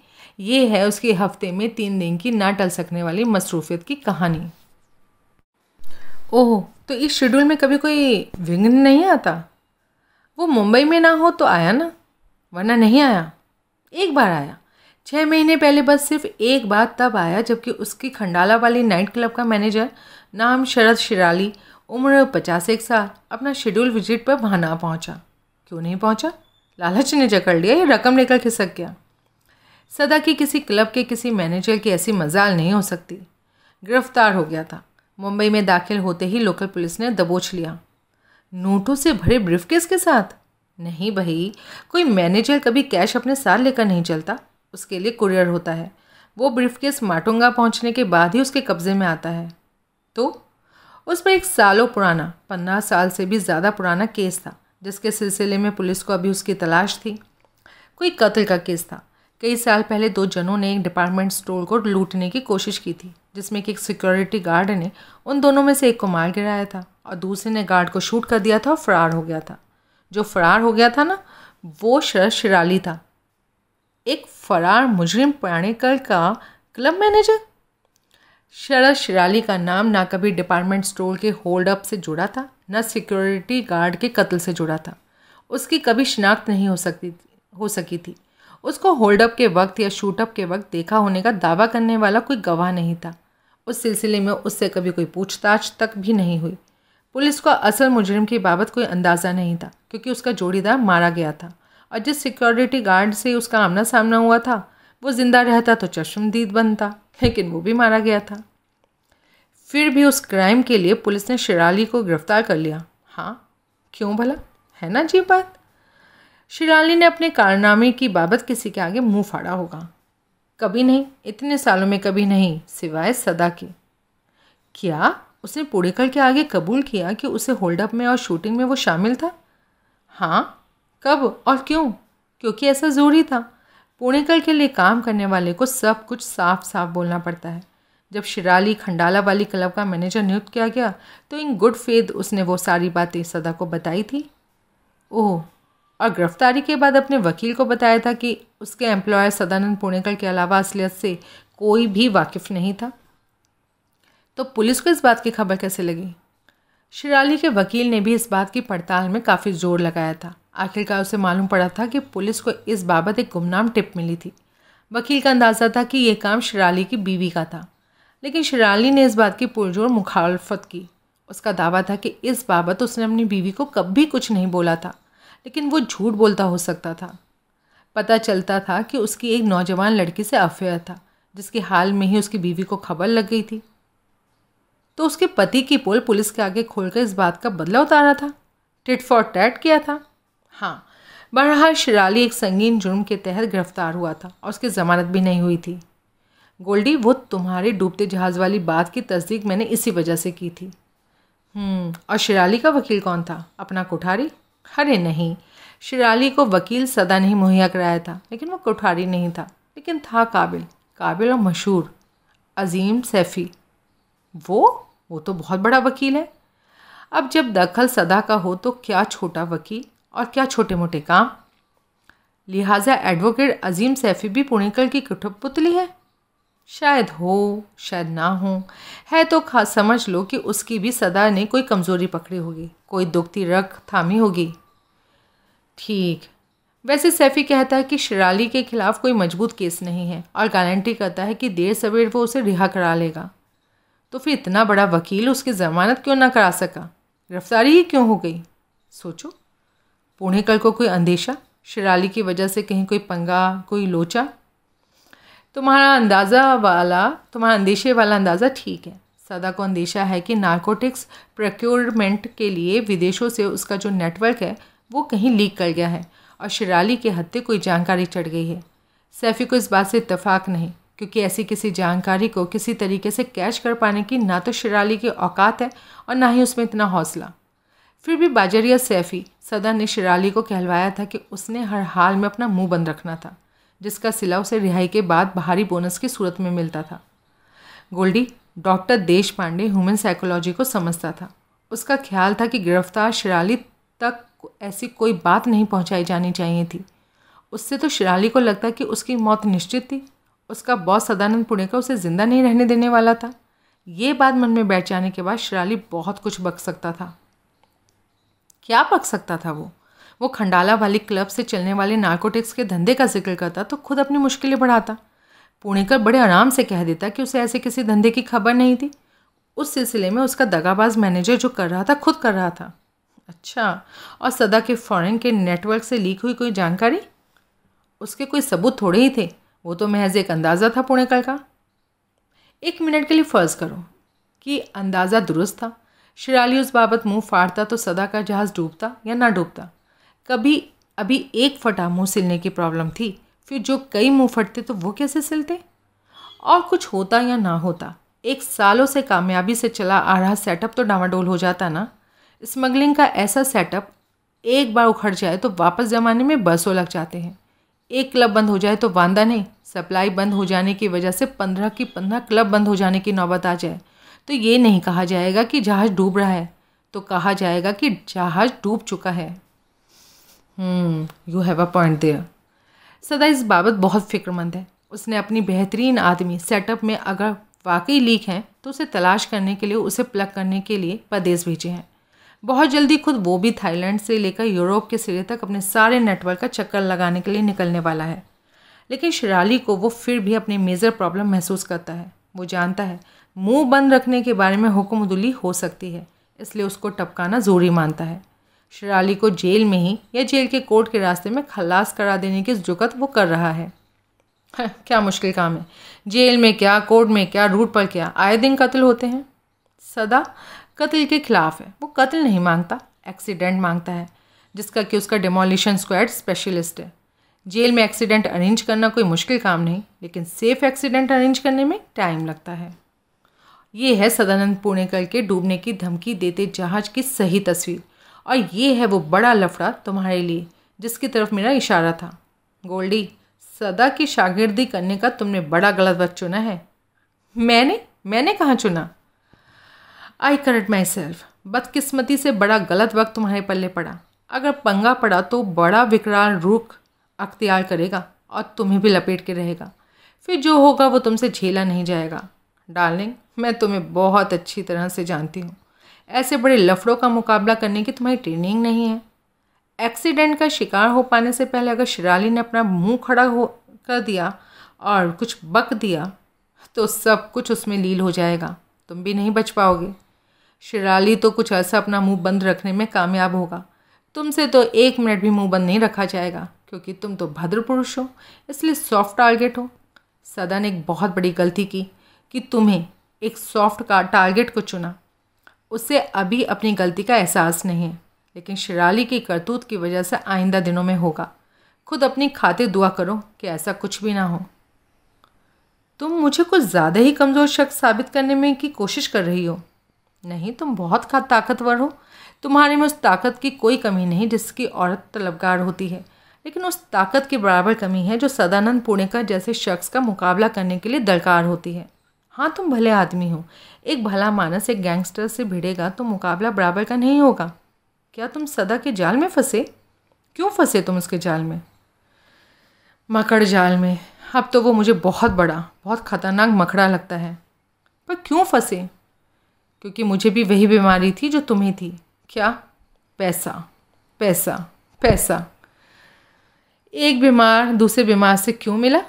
ये है उसकी हफ्ते में तीन दिन की ना टल सकने वाली मसरूफियत की कहानी ओह तो इस शेड्यूल में कभी कोई विघ्न नहीं आता वो मुंबई में ना हो तो आया ना वरना नहीं आया एक बार आया छः महीने पहले बस सिर्फ एक बार तब आया जबकि उसकी खंडाला वाली नाइट क्लब का मैनेजर नाम शरद शिराली उम्र पचास एक साल अपना शेड्यूल विजिट पर वहाँ ना पहुँचा क्यों नहीं पहुँचा लालच ने जकड़ लिया ये रकम लेकर खिसक गया सदा की किसी क्लब के किसी मैनेजर की ऐसी मजाल नहीं हो सकती गिरफ्तार हो गया था मुंबई में दाखिल होते ही लोकल पुलिस ने दबोच लिया नोटों से भरे ब्रिफकेस के साथ नहीं भाई कोई मैनेजर कभी कैश अपने साथ लेकर नहीं चलता उसके लिए कुरियर होता है वो ब्रीफ केस माटुंगा पहुँचने के बाद ही उसके कब्ज़े में आता है तो उस पर एक सालों पुराना पंद्रह साल से भी ज़्यादा पुराना केस था जिसके सिलसिले में पुलिस को अभी उसकी तलाश थी कोई कत्ल का केस था कई साल पहले दो जनों ने एक डिपार्टमेंट स्टोर को लूटने की कोशिश की थी जिसमें कि एक सिक्योरिटी गार्ड ने उन दोनों में से एक को मार गिराया था और दूसरे ने गार्ड को शूट कर दिया था और फरार हो गया था जो फ़रार हो गया था ना वो शरद शिराली था एक फ़रार मुजरिम प्राणिकल का क्लब मैनेजर शरद शिराली का नाम ना कभी डिपार्टमेंट स्टोर के होल्ड अप से जुड़ा था ना सिक्योरिटी गार्ड के कत्ल से जुड़ा था उसकी कभी शिनाख्त नहीं हो सकती हो सकी थी उसको होल्डअप के वक्त या शूटअप के वक्त देखा होने का दावा करने वाला कोई गवाह नहीं था उस सिलसिले में उससे कभी कोई पूछताछ तक भी नहीं हुई पुलिस को असल मुजरिम की बाबत कोई अंदाज़ा नहीं था क्योंकि उसका जोड़ीदार मारा गया था और जिस सिक्योरिटी गार्ड से उसका आमना सामना हुआ था वो ज़िंदा रहता तो चश्मदीद बनता लेकिन वो भी मारा गया था फिर भी उस क्राइम के लिए पुलिस ने शिराली को गिरफ्तार कर लिया हाँ क्यों भला है ना जी बात शिराली ने अपने कारनामे की बाबत किसी के आगे मुंह फाड़ा होगा कभी नहीं इतने सालों में कभी नहीं सिवाय सदा के क्या उसने पोडेकर के आगे कबूल किया कि उसे होल्डअप में और शूटिंग में वो शामिल था हाँ कब और क्यों क्योंकि ऐसा ज़रूरी था पोड़ेकल के लिए काम करने वाले को सब कुछ साफ साफ बोलना पड़ता है जब शिराली खंडाला वाली क्लब का मैनेजर नियुक्त किया गया तो इन गुड फेद उसने वो सारी बातें सदा को बताई थी ओह और गिरफ्तारी के बाद अपने वकील को बताया था कि उसके एम्प्लॉयर सदानंद पुणेकर के अलावा असलियत से कोई भी वाकिफ़ नहीं था तो पुलिस को इस बात की खबर कैसे लगी शिराली के वकील ने भी इस बात की पड़ताल में काफ़ी जोर लगाया था आखिरकार उसे मालूम पड़ा था कि पुलिस को इस बाबत एक गुमनाम टिप मिली थी वकील का अंदाज़ा था कि यह काम शिराली की बीवी का था लेकिन शिराली ने इस बात की पुरजोर मुखालफत की उसका दावा था कि इस बाबत उसने अपनी बीवी को कभी कुछ नहीं बोला था लेकिन वो झूठ बोलता हो सकता था पता चलता था कि उसकी एक नौजवान लड़की से अफेयर था जिसकी हाल में ही उसकी बीवी को खबर लग गई थी तो उसके पति की पोल पुलिस के आगे खोलकर इस बात का बदला उतारा था टिट फॉर टैट किया था हाँ बहरहाल शिराली एक संगीन जुर्म के तहत गिरफ्तार हुआ था और उसकी जमानत भी नहीं हुई थी गोल्डी वो तुम्हारे डूबते जहाज़ वाली बात की तस्दीक मैंने इसी वजह से की थी हम्म, और शिराली का वकील कौन था अपना कोठारी अरे नहीं शिराली को वकील सदा नहीं मुहैया कराया था लेकिन वो कोठारी नहीं था लेकिन था काबिल काबिल और मशहूर अजीम सैफ़ी वो वो तो बहुत बड़ा वकील है अब जब दखल सदा का हो तो क्या छोटा वकील और क्या छोटे मोटे काम लिहाजा एडवोकेट अजीम सैफी भी पुणेकल की कठपुतली है शायद हो शायद ना हो है तो खास समझ लो कि उसकी भी सदा ने कोई कमज़ोरी पकड़ी होगी कोई दुखती रख थामी होगी ठीक वैसे सैफ़ी कहता है कि शिराली के खिलाफ कोई मजबूत केस नहीं है और गारंटी करता है कि देर सवेर वो उसे रिहा करा लेगा तो फिर इतना बड़ा वकील उसकी ज़मानत क्यों ना करा सका गिरफ्तारी ही क्यों हो गई सोचो पुणे कल को कोई अंदेशा शिराली की वजह से कहीं कोई पंगा कोई लोचा तुम्हारा अंदाज़ा वाला तुम्हारा अंदेशे वाला अंदाज़ा ठीक है सदा को अंदेशा है कि नार्कोटिक्स प्रक्योरमेंट के लिए विदेशों से उसका जो नेटवर्क है वो कहीं लीक कर गया है और शिराली के हत्ते कोई जानकारी चढ़ गई है सैफी को इस बात से इतफाक नहीं क्योंकि ऐसी किसी जानकारी को किसी तरीके से कैच कर पाने की ना तो शिराली की औकात है और ना ही उसमें इतना हौसला फिर भी बाजरिया सैफ़ी सदर ने शिराली को कहलवाया था कि उसने हर हाल में अपना मुंह बंद रखना था जिसका सिला उसे रिहाई के बाद भारी बोनस की सूरत में मिलता था गोल्डी डॉक्टर देश पांडे ह्यूमन साइकोलॉजी को समझता था उसका ख्याल था कि गिरफ्तार शिराली तक ऐसी कोई बात नहीं पहुंचाई जानी चाहिए थी उससे तो शिराली को लगता कि उसकी मौत निश्चित थी उसका बॉस सदानंद पुणेकर उसे ज़िंदा नहीं रहने देने वाला था ये बात मन में बैठ जाने के बाद शिराली बहुत कुछ बक सकता था क्या बक सकता था वो वो खंडाला वाली क्लब से चलने वाले नार्कोटिक्स के धंधे का जिक्र करता तो खुद अपनी मुश्किलें बढ़ाता पुणेकर बड़े आराम से कह देता कि उसे ऐसे किसी धंधे की खबर नहीं थी उस सिलसिले में उसका दगाबाज मैनेजर जो कर रहा था खुद कर रहा था अच्छा और सदा के फॉरेन के नेटवर्क से लीक हुई कोई जानकारी उसके कोई सबूत थोड़े ही थे वो तो महज एक अंदाज़ा था पुणेकल का एक मिनट के लिए फ़र्ज़ करो कि अंदाज़ा दुरुस्त था शिराली उस बाबत मुंह फाड़ता तो सदा का जहाज़ डूबता या ना डूबता कभी अभी एक फटा मुंह सिलने की प्रॉब्लम थी फिर जो कई मुंह फटते तो वो कैसे सिलते और कुछ होता या ना होता एक सालों से कामयाबी से चला आ रहा सेटअप तो डामाडोल हो जाता ना स्मगलिंग का ऐसा सेटअप एक बार उखड़ जाए तो वापस ज़माने में बरसों लग जाते हैं एक क्लब बंद हो जाए तो वादा नहीं सप्लाई बंद हो जाने की वजह से पंद्रह की पंद्रह क्लब बंद हो जाने की नौबत आ जाए तो ये नहीं कहा जाएगा कि जहाज़ डूब रहा है तो कहा जाएगा कि जहाज़ डूब चुका है you have a point there सदा इस बाबत बहुत फिक्रमंद है उसने अपनी बेहतरीन आदमी सेटअप में अगर वाकई लीक हैं तो उसे तलाश करने के लिए उसे प्लग करने के लिए प्रदेश भेजे हैं बहुत जल्दी खुद वो भी थाईलैंड से लेकर यूरोप के सिरे तक अपने सारे नेटवर्क का चक्कर लगाने के लिए निकलने वाला है लेकिन शिराली को वो फिर भी अपनी मेजर प्रॉब्लम महसूस करता है वो जानता है मुंह बंद रखने के बारे में हुक्म दुली हो सकती है इसलिए उसको टपकाना ज़रूरी मानता है शिराली को जेल में ही या जेल के कोर्ट के रास्ते में खलास करा देने की जुगत वो कर रहा है क्या मुश्किल काम है जेल में क्या कोर्ट में क्या रूट पर क्या आए दिन कत्ल होते हैं सदा कत्ल के खिलाफ है वो कत्ल नहीं मांगता एक्सीडेंट मांगता है जिसका कि उसका डिमोलिशन स्क्वाड स्पेशलिस्ट है जेल में एक्सीडेंट अरेंज करना कोई मुश्किल काम नहीं लेकिन सेफ एक्सीडेंट अरेंज करने में टाइम लगता है ये है सदानंद पुणेकर के डूबने की धमकी देते जहाज की सही तस्वीर और ये है वो बड़ा लफड़ा तुम्हारे लिए जिसकी तरफ मेरा इशारा था गोल्डी सदा की शागिर्दी करने का तुमने बड़ा गलत वक्त चुना है मैंने मैंने कहाँ चुना आई करेक्ट माई सेल्फ बदकिस्मती से बड़ा गलत वक्त तुम्हारे पल्ले पड़ा अगर पंगा पड़ा तो बड़ा विकराल रुख अख्तियार करेगा और तुम्हें भी लपेट के रहेगा फिर जो होगा वो तुमसे झेला नहीं जाएगा डार्लिंग मैं तुम्हें बहुत अच्छी तरह से जानती हूँ ऐसे बड़े लफड़ों का मुकाबला करने की तुम्हारी ट्रेनिंग नहीं है एक्सीडेंट का शिकार हो पाने से पहले अगर शिराली ने अपना मुंह खड़ा हो कर दिया और कुछ बक दिया तो सब कुछ उसमें लील हो जाएगा तुम भी नहीं बच पाओगे शिराली तो कुछ ऐसा अपना मुंह बंद रखने में कामयाब होगा तुमसे तो एक मिनट भी मुंह बंद नहीं रखा जाएगा क्योंकि तुम तो भद्र पुरुष हो इसलिए सॉफ्ट टारगेट हो सदा ने एक बहुत बड़ी गलती की कि तुम्हें एक सॉफ्ट का टारगेट को चुना उससे अभी अपनी गलती का एहसास नहीं है लेकिन शिराली की करतूत की वजह से आइंदा दिनों में होगा खुद अपनी खातिर दुआ करो कि ऐसा कुछ भी ना हो तुम मुझे कुछ ज़्यादा ही कमज़ोर शख्स साबित करने में की कोशिश कर रही हो नहीं तुम बहुत ताकतवर हो तुम्हारे में उस ताकत की कोई कमी नहीं जिसकी औरत तलबगार होती है लेकिन उस ताकत के बराबर कमी है जो सदानंद पुणेकर जैसे शख्स का मुकाबला करने के लिए दरकार होती है हाँ तुम भले आदमी हो एक भला मानस एक गैंगस्टर से भिड़ेगा तो मुकाबला बराबर का नहीं होगा क्या तुम सदा के जाल में फंसे क्यों फंसे तुम उसके जाल में मकड़ जाल में अब तो वो मुझे बहुत बड़ा बहुत ख़तरनाक मकड़ा लगता है पर क्यों फंसे क्योंकि मुझे भी वही बीमारी थी जो तुम्हें थी क्या पैसा पैसा पैसा एक बीमार दूसरे बीमार से क्यों मिला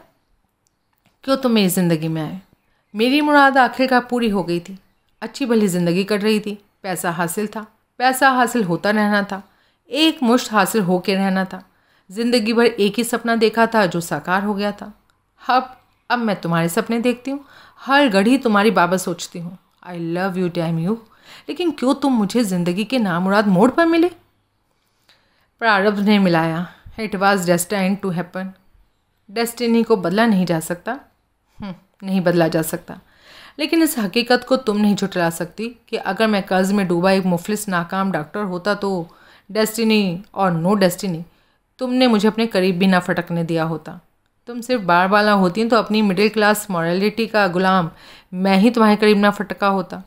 क्यों तुम मेरी ज़िंदगी में आए मेरी मुराद आखिरकार पूरी हो गई थी अच्छी भली ज़िंदगी कट रही थी पैसा हासिल था पैसा हासिल होता रहना था एक मुश्त हासिल होके रहना था ज़िंदगी भर एक ही सपना देखा था जो साकार हो गया था अब अब मैं तुम्हारे सपने देखती हूँ हर घड़ी तुम्हारी बाबत सोचती हूँ I love you damn you लेकिन क्यों तुम मुझे ज़िंदगी के नामुराद मोड़ पर मिले प्रारब्ध ने मिलाया it was destined to happen destiny को बदला नहीं जा सकता हम्म, नहीं बदला जा सकता लेकिन इस हकीकत को तुम नहीं छुटला सकती कि अगर मैं कर्ज में डूबा एक मुफलिस नाकाम डॉक्टर होता तो डेस्टिनी और नो डेस्टिनी तुमने मुझे अपने करीब भी ना फटकने दिया होता तुम सिर्फ बार बाला होती तो अपनी मिडिल क्लास मॉरलिटी का गुलाम मैं ही तुम्हारे करीब ना फटका होता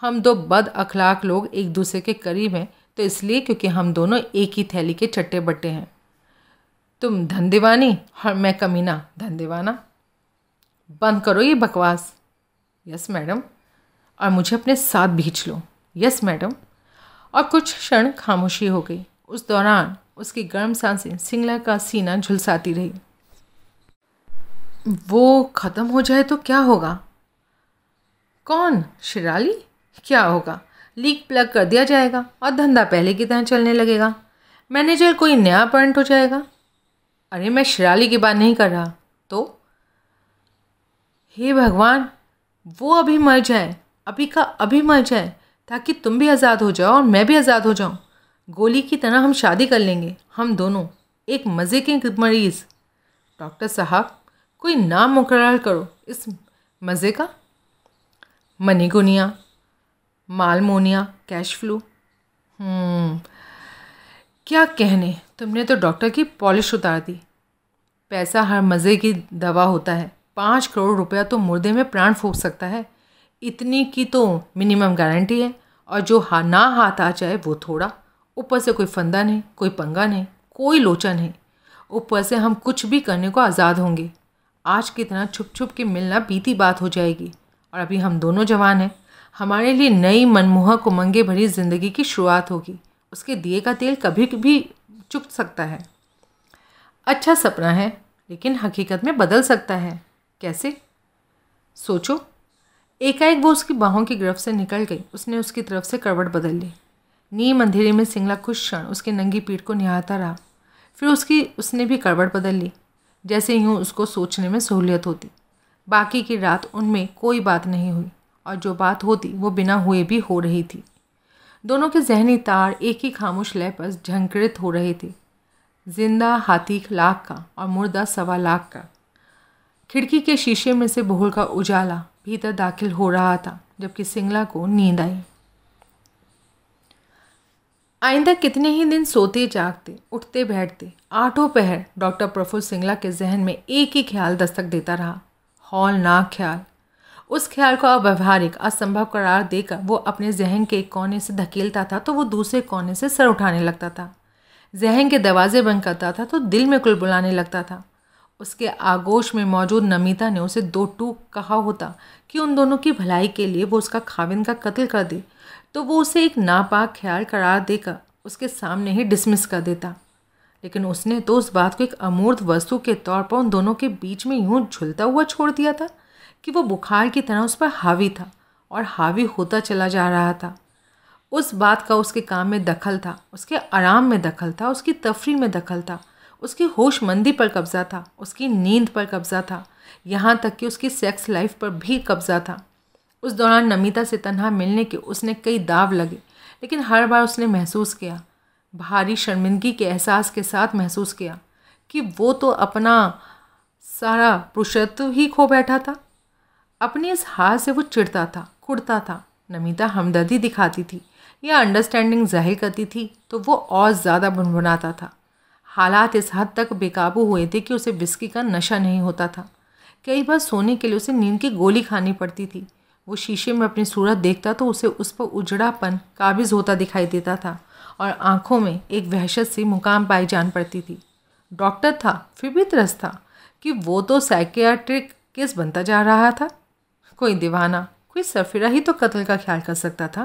हम दो बद अखलाक लोग एक दूसरे के करीब हैं तो इसलिए क्योंकि हम दोनों एक ही थैली के चट्टे बट्टे हैं तुम धन दीवानी और मैं कमीना धन दीवाना बंद करो ये बकवास यस मैडम और मुझे अपने साथ भींच लो यस मैडम और कुछ क्षण खामोशी हो गई उस दौरान उसकी गर्म सांसें सिंगला का सीना झुलसाती रही वो ख़त्म हो जाए तो क्या होगा कौन शिराली क्या होगा लीक प्लग कर दिया जाएगा और धंधा पहले की तरह चलने लगेगा मैनेजर कोई नया अपॉइंट हो जाएगा अरे मैं शिराली की बात नहीं कर रहा तो हे भगवान वो अभी मर जाए अभी का अभी मर जाए ताकि तुम भी आज़ाद हो जाओ और मैं भी आज़ाद हो जाऊँ गोली की तरह हम शादी कर लेंगे हम दोनों एक मज़े के मरीज़ डॉक्टर साहब कोई नाम मुकर करो इस मज़े का मनीगुनिया मालमोनिया कैश फ्लू हम्म, क्या कहने तुमने तो डॉक्टर की पॉलिश उतार दी पैसा हर मज़े की दवा होता है पाँच करोड़ रुपया तो मुर्दे में प्राण फूक सकता है इतनी की तो मिनिमम गारंटी है और जो हा ना हाथ आ जाए वो थोड़ा ऊपर से कोई फंदा नहीं कोई पंगा नहीं कोई लोचा नहीं ऊपर से हम कुछ भी करने को आज़ाद होंगे आज की तरह छुप छुप के मिलना बीती बात हो जाएगी और अभी हम दोनों जवान हैं हमारे लिए नई मनमोहक उमंगे भरी ज़िंदगी की शुरुआत होगी उसके दिए का तेल कभी भी चुप सकता है अच्छा सपना है लेकिन हकीकत में बदल सकता है कैसे सोचो एकाएक वो उसकी बाहों की गिरफ्त से निकल गई उसने उसकी तरफ से करवट बदल ली नीम अंधेरे में सिंगला कुछ क्षण उसके नंगी पीठ को निहाता रहा फिर उसकी उसने भी करवट बदल ली जैसे यूँ उसको सोचने में सहूलियत होती बाकी की रात उनमें कोई बात नहीं हुई और जो बात होती वो बिना हुए भी हो रही थी दोनों के जहनी तार एक ही खामोश लय पर झंकृत हो रहे थे जिंदा हाथी लाख का और मुर्दा सवा लाख का खिड़की के शीशे में से बोहल का उजाला भीतर दाखिल हो रहा था जबकि सिंगला को नींद आई आइंदा कितने ही दिन सोते जागते उठते बैठते आठों पहर डॉक्टर प्रफुल्ल सिंगला के जहन में एक ही ख्याल दस्तक देता रहा ना ख्याल उस ख्याल को अव्यवहारिक असंभव करार देकर वो अपने जहन के एक कोने से धकेलता था तो वो दूसरे कोने से सर उठाने लगता था जहन के दरवाजे बंद करता था तो दिल में कुल बुलाने लगता था उसके आगोश में मौजूद नमिता ने उसे दो टूक कहा होता कि उन दोनों की भलाई के लिए वो उसका खाविन का कत्ल कर दे तो वो उसे एक नापाक ख्याल करार देकर उसके सामने ही डिसमिस कर देता लेकिन उसने तो उस बात को एक अमूर्त वस्तु के तौर पर उन दोनों के बीच में यूँ झुलता हुआ छोड़ दिया था कि वो बुखार की तरह उस पर हावी था और हावी होता चला जा रहा था उस बात का उसके काम में दखल था उसके आराम में दखल था उसकी तफरी में दखल था उसकी होशमंदी पर कब्ज़ा था उसकी नींद पर कब्ज़ा था यहाँ तक कि उसकी सेक्स लाइफ पर भी कब्ज़ा था उस दौरान नमिता से तनहा मिलने के उसने कई दाव लगे लेकिन हर बार उसने महसूस किया भारी शर्मिंदगी के एहसास के साथ महसूस किया कि वो तो अपना सारा पुरुषत्व ही खो बैठा था अपने इस हार से वो चिढ़ता था कुड़ता था नमिता हमदर्दी दिखाती थी या अंडरस्टैंडिंग जाहिर करती थी तो वो और ज़्यादा भुनभुनाता था हालात इस हद तक बेकाबू हुए थे कि उसे बिस्की का नशा नहीं होता था कई बार सोने के लिए उसे नींद की गोली खानी पड़ती थी वो शीशे में अपनी सूरत देखता तो उसे उस पर उजड़ापन काबिज होता दिखाई देता था और आँखों में एक वहशत सी मुकाम पाई जान पड़ती थी डॉक्टर था फिर भी त्रस्त था कि वो तो साइकियाट्रिक केस बनता जा रहा था कोई दीवाना कोई सरफिरा ही तो कत्ल का ख्याल कर सकता था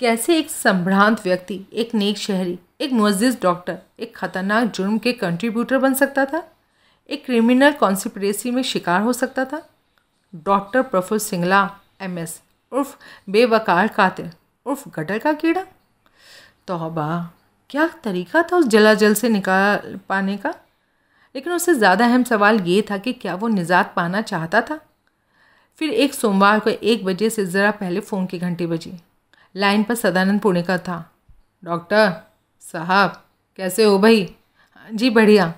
कैसे एक संभ्रांत व्यक्ति एक नेक शहरी एक मुजिज डॉक्टर एक ख़तरनाक जुर्म के कंट्रीब्यूटर बन सकता था एक क्रिमिनल कॉन्सिपरेसी में शिकार हो सकता था doctor Prafull Singla M S उर्फ बेवकार कातिल उर्फ गटर का कीड़ा तोहबा क्या तरीका था उस जलाजल से निकाल पाने का लेकिन उससे ज़्यादा अहम सवाल ये था कि क्या वो निजात पाना चाहता था फिर एक सोमवार को एक बजे से ज़रा पहले फ़ोन की घंटी बजी लाइन पर सदानंद पुणे का था डॉक्टर साहब कैसे हो भाई हाँ जी बढ़िया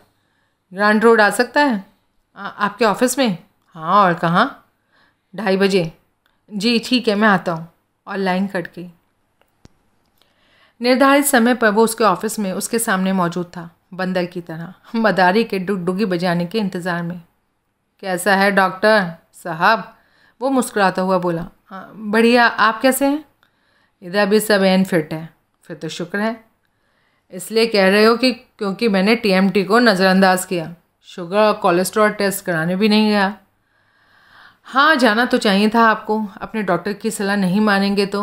ग्रांड रोड आ सकता है आ, आपके ऑफिस में हाँ और कहाँ ढाई बजे जी ठीक है मैं आता हूँ और लाइन कट गई निर्धारित समय पर वो उसके ऑफिस में उसके सामने मौजूद था बंदर की तरह मदारी के डुगडुगी बजाने के इंतज़ार में कैसा है डॉक्टर साहब वो मुस्कुराता हुआ बोला बढ़िया आप कैसे हैं इधर अभी सब एन फिट है फिर तो शुक्र है इसलिए कह रहे हो कि क्योंकि मैंने टीएमटी को नज़रअंदाज किया शुगर और कोलेस्ट्रॉल टेस्ट कराने भी नहीं गया हाँ जाना तो चाहिए था आपको अपने डॉक्टर की सलाह नहीं मानेंगे तो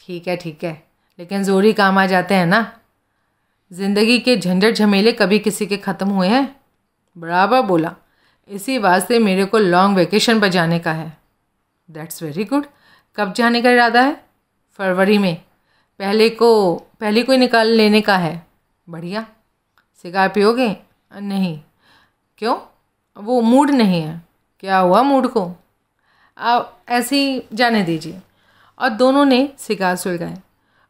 ठीक है ठीक है लेकिन जोरी काम आ जाते हैं ना ज़िंदगी के झंझट झमेले कभी किसी के ख़त्म हुए हैं बराबर बोला इसी वास्ते मेरे को लॉन्ग वेकेशन पर जाने का है दैट्स वेरी गुड कब जाने का इरादा है फरवरी में पहले को पहले को ही निकाल लेने का है बढ़िया सिगार पियोगे नहीं क्यों वो मूड नहीं है क्या हुआ मूड को ऐसे ही जाने दीजिए और दोनों ने सिगार सुलगाए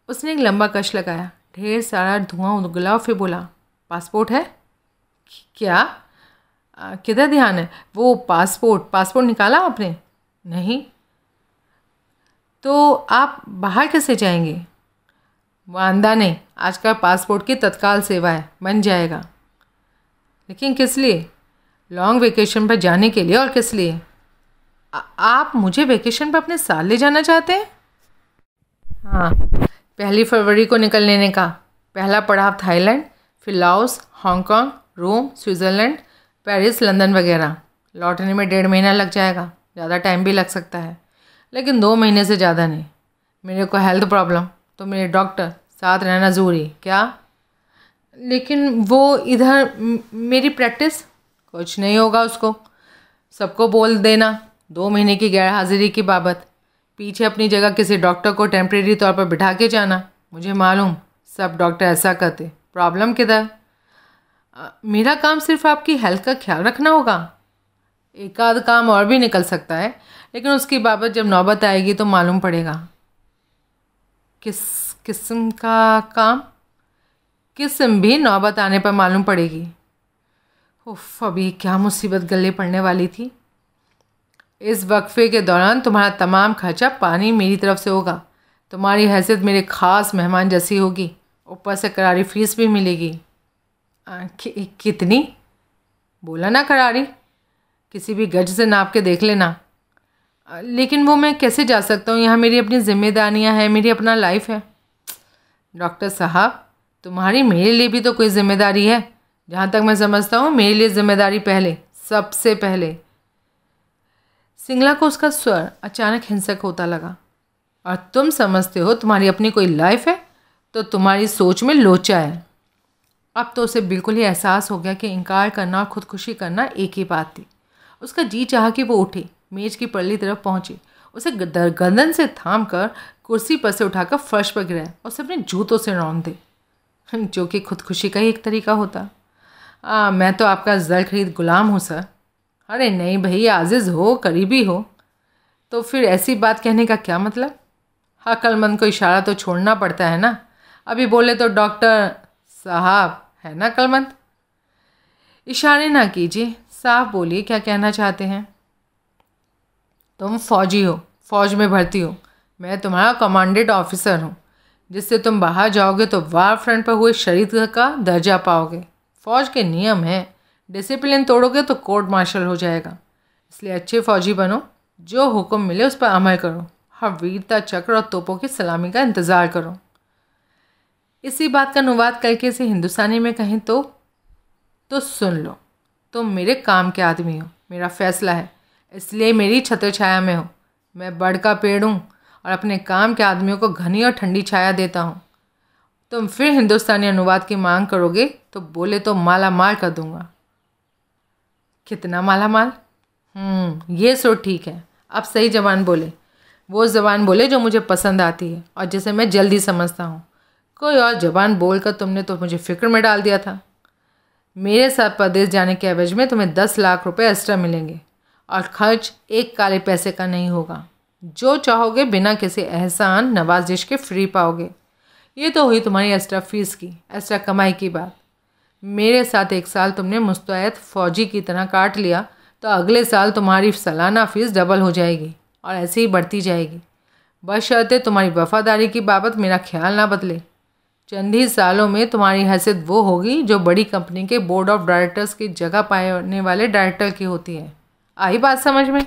उसने एक लंबा कश लगाया ढेर सारा धुआं उगला और फिर बोला पासपोर्ट है क्या किधर ध्यान है वो पासपोर्ट पासपोर्ट निकाला आपने नहीं तो आप बाहर कैसे जाएंगे वांदा नहीं आज का पासपोर्ट की तत्काल सेवा है बन जाएगा लेकिन किस लिए लॉन्ग वेकेशन पर जाने के लिए और किस लिए आप मुझे वेकेशन पर अपने साथ ले जाना चाहते हैं हाँ पहली फरवरी को निकल लेने का पहला पड़ाव थाईलैंड फिर Laos Hong Kong Rome Switzerland Paris London वगैरह लौटने में डेढ़ महीना लग जाएगा ज़्यादा टाइम भी लग सकता है लेकिन दो महीने से ज़्यादा नहीं मेरे को हेल्थ प्रॉब्लम तो मेरे डॉक्टर साथ रहना ज़रूरी क्या लेकिन वो इधर मेरी प्रैक्टिस कुछ नहीं होगा उसको सबको बोल देना दो महीने की गैर हाजिरी की बाबत पीछे अपनी जगह किसी डॉक्टर को टेम्प्रेरी तौर पर बिठा के जाना मुझे मालूम सब डॉक्टर ऐसा करते प्रॉब्लम किधर मेरा काम सिर्फ आपकी हेल्थ का ख्याल रखना होगा एक आध काम और भी निकल सकता है लेकिन उसकी बाबत जब नौबत आएगी तो मालूम पड़ेगा किस किस्म का काम किस्म भी नौबत आने पर मालूम पड़ेगी उफ अभी क्या मुसीबत गले पड़ने वाली थी इस वक्फे के दौरान तुम्हारा तमाम खर्चा पानी मेरी तरफ से होगा तुम्हारी हैसियत मेरे ख़ास मेहमान जैसी होगी ऊपर से करारी फ़ीस भी मिलेगी आ, कि, कितनी बोला ना करारी किसी भी गज से नाप के देख लेना लेकिन वो मैं कैसे जा सकता हूँ यहाँ मेरी अपनी ज़िम्मेदारियाँ हैं मेरी अपना लाइफ है डॉक्टर साहब तुम्हारी मेरे लिए भी तो कोई ज़िम्मेदारी है जहाँ तक मैं समझता हूँ मेरे लिए ज़िम्मेदारी पहले सबसे पहले सिंगला को उसका स्वर अचानक हिंसक होता लगा और तुम समझते हो तुम्हारी अपनी कोई लाइफ है तो तुम्हारी सोच में लोचा है अब तो उसे बिल्कुल ही एहसास हो गया कि इनकार करना और खुदकुशी करना एक ही बात थी उसका जी चाह कि वो उठे मेज की पड़ली तरफ पहुंची उसे गर्दन से थाम कर कुर्सी पर से उठाकर फर्श पर गिराया और उसे अपने जूतों से रौन दे जो कि खुदकुशी का ही एक तरीका होता आ, मैं तो आपका जल खरीद गुलाम हूँ सर अरे नहीं भैया आजिज़ हो करीबी हो तो फिर ऐसी बात कहने का क्या मतलब अकलमंद हाँ, को इशारा तो छोड़ना पड़ता है ना अभी बोले तो डॉक्टर साहब है ना अकलमंद इशारे ना कीजिए साफ बोलिए क्या कहना चाहते हैं तुम फौजी हो फौज में भर्ती हो मैं तुम्हारा कमांडेड ऑफिसर हूँ जिससे तुम बाहर जाओगे तो वार फ्रंट पर हुए शरीर का दर्जा पाओगे फौज के नियम हैं डिसिप्लिन तोड़ोगे तो कोर्ट मार्शल हो जाएगा इसलिए अच्छे फौजी बनो जो हुक्म मिले उस पर अमल करो हर वीरता चक्र और तोपों की सलामी का इंतज़ार करो इसी बात का अनुवाद करके इसे हिंदुस्तानी में कहें तो तो सुन लो तुम तो मेरे काम के आदमी हो मेरा फैसला है इसलिए मेरी छत्र छाया में हो मैं बड़ का पेड़ हूँ और अपने काम के आदमियों को घनी और ठंडी छाया देता हूँ तुम फिर हिंदुस्तानी अनुवाद की मांग करोगे तो बोले तो माला मार कर दूंगा कितना माला माल हम्म, ये सो ठीक है अब सही जबान बोले वो जबान बोले जो मुझे पसंद आती है और जिसे मैं जल्दी समझता हूँ कोई और जबान बोल कर तुमने तो मुझे फ़िक्र में डाल दिया था मेरे साथ प्रदेश जाने के एवज में तुम्हें दस लाख रुपए एक्स्ट्रा मिलेंगे और खर्च एक काले पैसे का नहीं होगा जो चाहोगे बिना किसी एहसान नवाजिश के फ्री पाओगे ये तो हुई तुम्हारी एक्स्ट्रा फीस की एक्स्ट्रा कमाई की बात मेरे साथ एक साल तुमने मुस्तैद फ़ौजी की तरह काट लिया तो अगले साल तुम्हारी सालाना फ़ीस डबल हो जाएगी और ऐसे ही बढ़ती जाएगी बशर्ते तुम्हारी वफ़ादारी की बाबत मेरा ख्याल ना बदले चंद ही सालों में तुम्हारी हैसियत वो होगी जो बड़ी कंपनी के बोर्ड ऑफ डायरेक्टर्स की जगह पाने वाले डायरेक्टर की होती है आई बात समझ में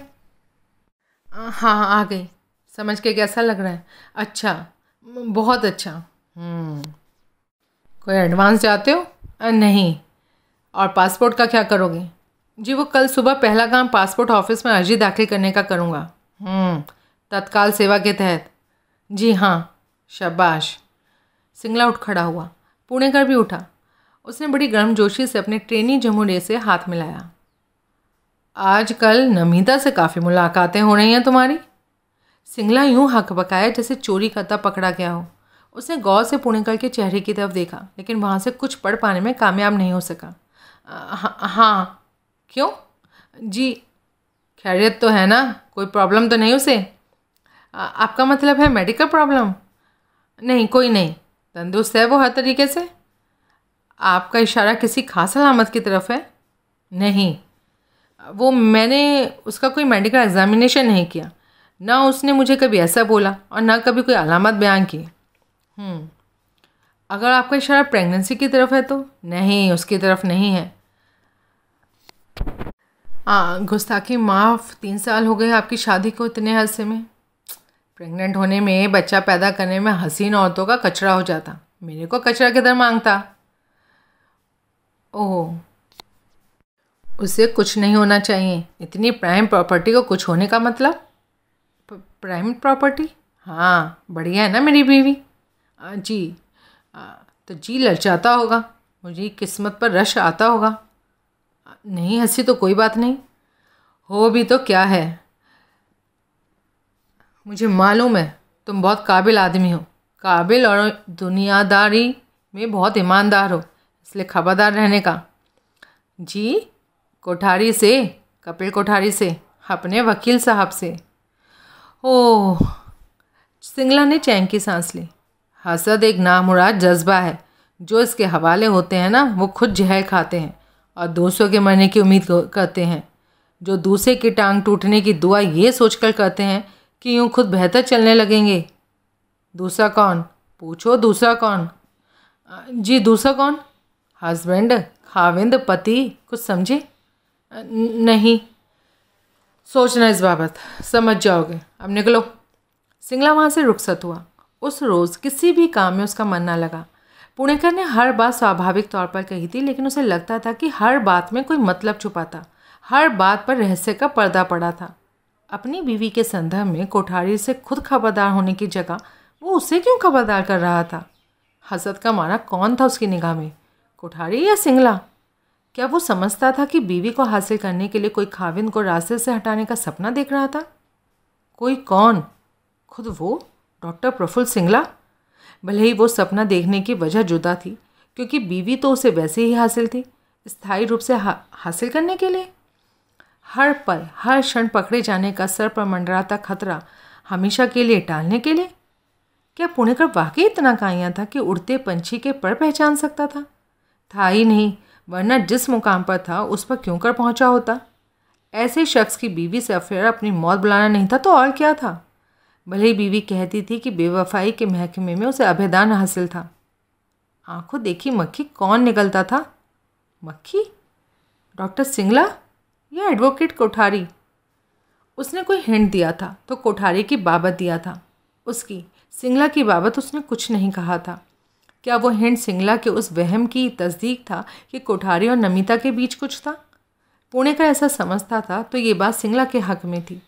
हाँ हाँ आ गई समझ के कैसा लग रहा है अच्छा बहुत अच्छा हम्म। कोई एडवांस चाहते हो नहीं और पासपोर्ट का क्या करोगे जी वो कल सुबह पहला काम पासपोर्ट ऑफिस में अर्जी दाखिल करने का करूँगा हम्म, तत्काल सेवा के तहत जी हाँ शबाश सिंगला उठ खड़ा हुआ पुणेकर भी उठा उसने बड़ी गर्मजोशी से अपने ट्रेनी जमुरे से हाथ मिलाया आजकल नमिता से काफ़ी मुलाकातें हो रही हैं तुम्हारी सिंगला यूं हक बकाया जैसे चोरी करता पकड़ा गया हो उसने गौर से पुणेकर के चेहरे की तरफ देखा लेकिन वहाँ से कुछ पढ़ पाने में कामयाब नहीं हो सका हाँ हा, क्यों जी खैरियत तो है ना कोई प्रॉब्लम तो नहीं उसे आ, आपका मतलब है मेडिकल प्रॉब्लम नहीं कोई नहीं तंदुरुस्त है वो हर तरीके से आपका इशारा किसी खास सलामत की तरफ है नहीं वो मैंने उसका कोई मेडिकल एग्जामिनेशन नहीं किया ना उसने मुझे कभी ऐसा बोला और ना कभी कोई अलामत बयान की हम्म। अगर आपका इशारा प्रेगनेंसी की तरफ है तो नहीं उसकी तरफ नहीं है हाँ गुस्ताखी माफ़ तीन साल हो गए आपकी शादी को इतने हादसे में प्रेग्नेंट होने में बच्चा पैदा करने में हसीन औरतों का कचरा हो जाता मेरे को कचरा किधर मांगता ओह उसे कुछ नहीं होना चाहिए इतनी प्राइम प्रॉपर्टी को कुछ होने का मतलब प्राइम प्रॉपर्टी हाँ बढ़िया है ना मेरी बीवी हाँ जी तो जी ललचाता होगा मुझे किस्मत पर रश आता होगा नहीं हंसी तो कोई बात नहीं हो भी तो क्या है मुझे मालूम है तुम बहुत काबिल आदमी हो काबिल और दुनियादारी में बहुत ईमानदार हो इसलिए खबरदार रहने का जी कोठारी से कपिल कोठारी से अपने वकील साहब से ओह सिंगला ने चैन की सांस ली हसद एक नामुराद जज्बा है जो इसके हवाले होते हैं ना वो खुद जहर खाते हैं और दूसरों के मरने की उम्मीद करते हैं जो दूसरे की टांग टूटने की दुआ ये सोचकर करते हैं कि यूँ खुद बेहतर चलने लगेंगे दूसरा कौन पूछो दूसरा कौन जी दूसरा कौन हस्बैंड खाविंद पति कुछ समझे नहीं सोचना इस बाबत समझ जाओगे अब निकलो सिंगला वहाँ से रुखसत हुआ उस रोज़ किसी भी काम में उसका मन ना लगा पुणेकर ने हर बात स्वाभाविक तौर पर कही थी लेकिन उसे लगता था कि हर बात में कोई मतलब छुपा था हर बात पर रहस्य का पर्दा पड़ा था अपनी बीवी के संदर्भ में कोठारी से खुद खबरदार होने की जगह वो उसे क्यों खबरदार कर रहा था हसद का मारा कौन था उसकी निगाह में कोठारी या सिंगला क्या वो समझता था कि बीवी को हासिल करने के लिए कोई खाविंद को रास्ते से हटाने का सपना देख रहा था कोई कौन खुद वो डॉक्टर प्रफुल्ल सिंगला भले ही वो सपना देखने की वजह जुदा थी क्योंकि बीवी तो उसे वैसे ही हासिल थी स्थायी रूप से हा, हासिल करने के लिए हर पल हर क्षण पकड़े जाने का सर पर मंडराता खतरा हमेशा के लिए टालने के लिए क्या पुणेकर वाकई इतना काया था कि उड़ते पंछी के पर पहचान सकता था था ही नहीं वरना जिस मुकाम पर था उस पर क्यों कर पहुंचा होता ऐसे शख्स की बीवी से अफेयर अपनी मौत बुलाना नहीं था तो और क्या था भले ही बीवी कहती थी कि बेवफाई के महकमे में उसे अभिदान हासिल था आंखों देखी मक्खी कौन निकलता था मक्खी डॉक्टर सिंगला या एडवोकेट कोठारी उसने कोई हिंट दिया था तो कोठारी की बाबत दिया था उसकी सिंगला की बाबत उसने कुछ नहीं कहा था क्या वो हिंट सिंगला के उस वहम की तस्दीक था कि कोठारी और नमिता के बीच कुछ था पुणे का ऐसा समझता था तो ये बात सिंगला के हक में थी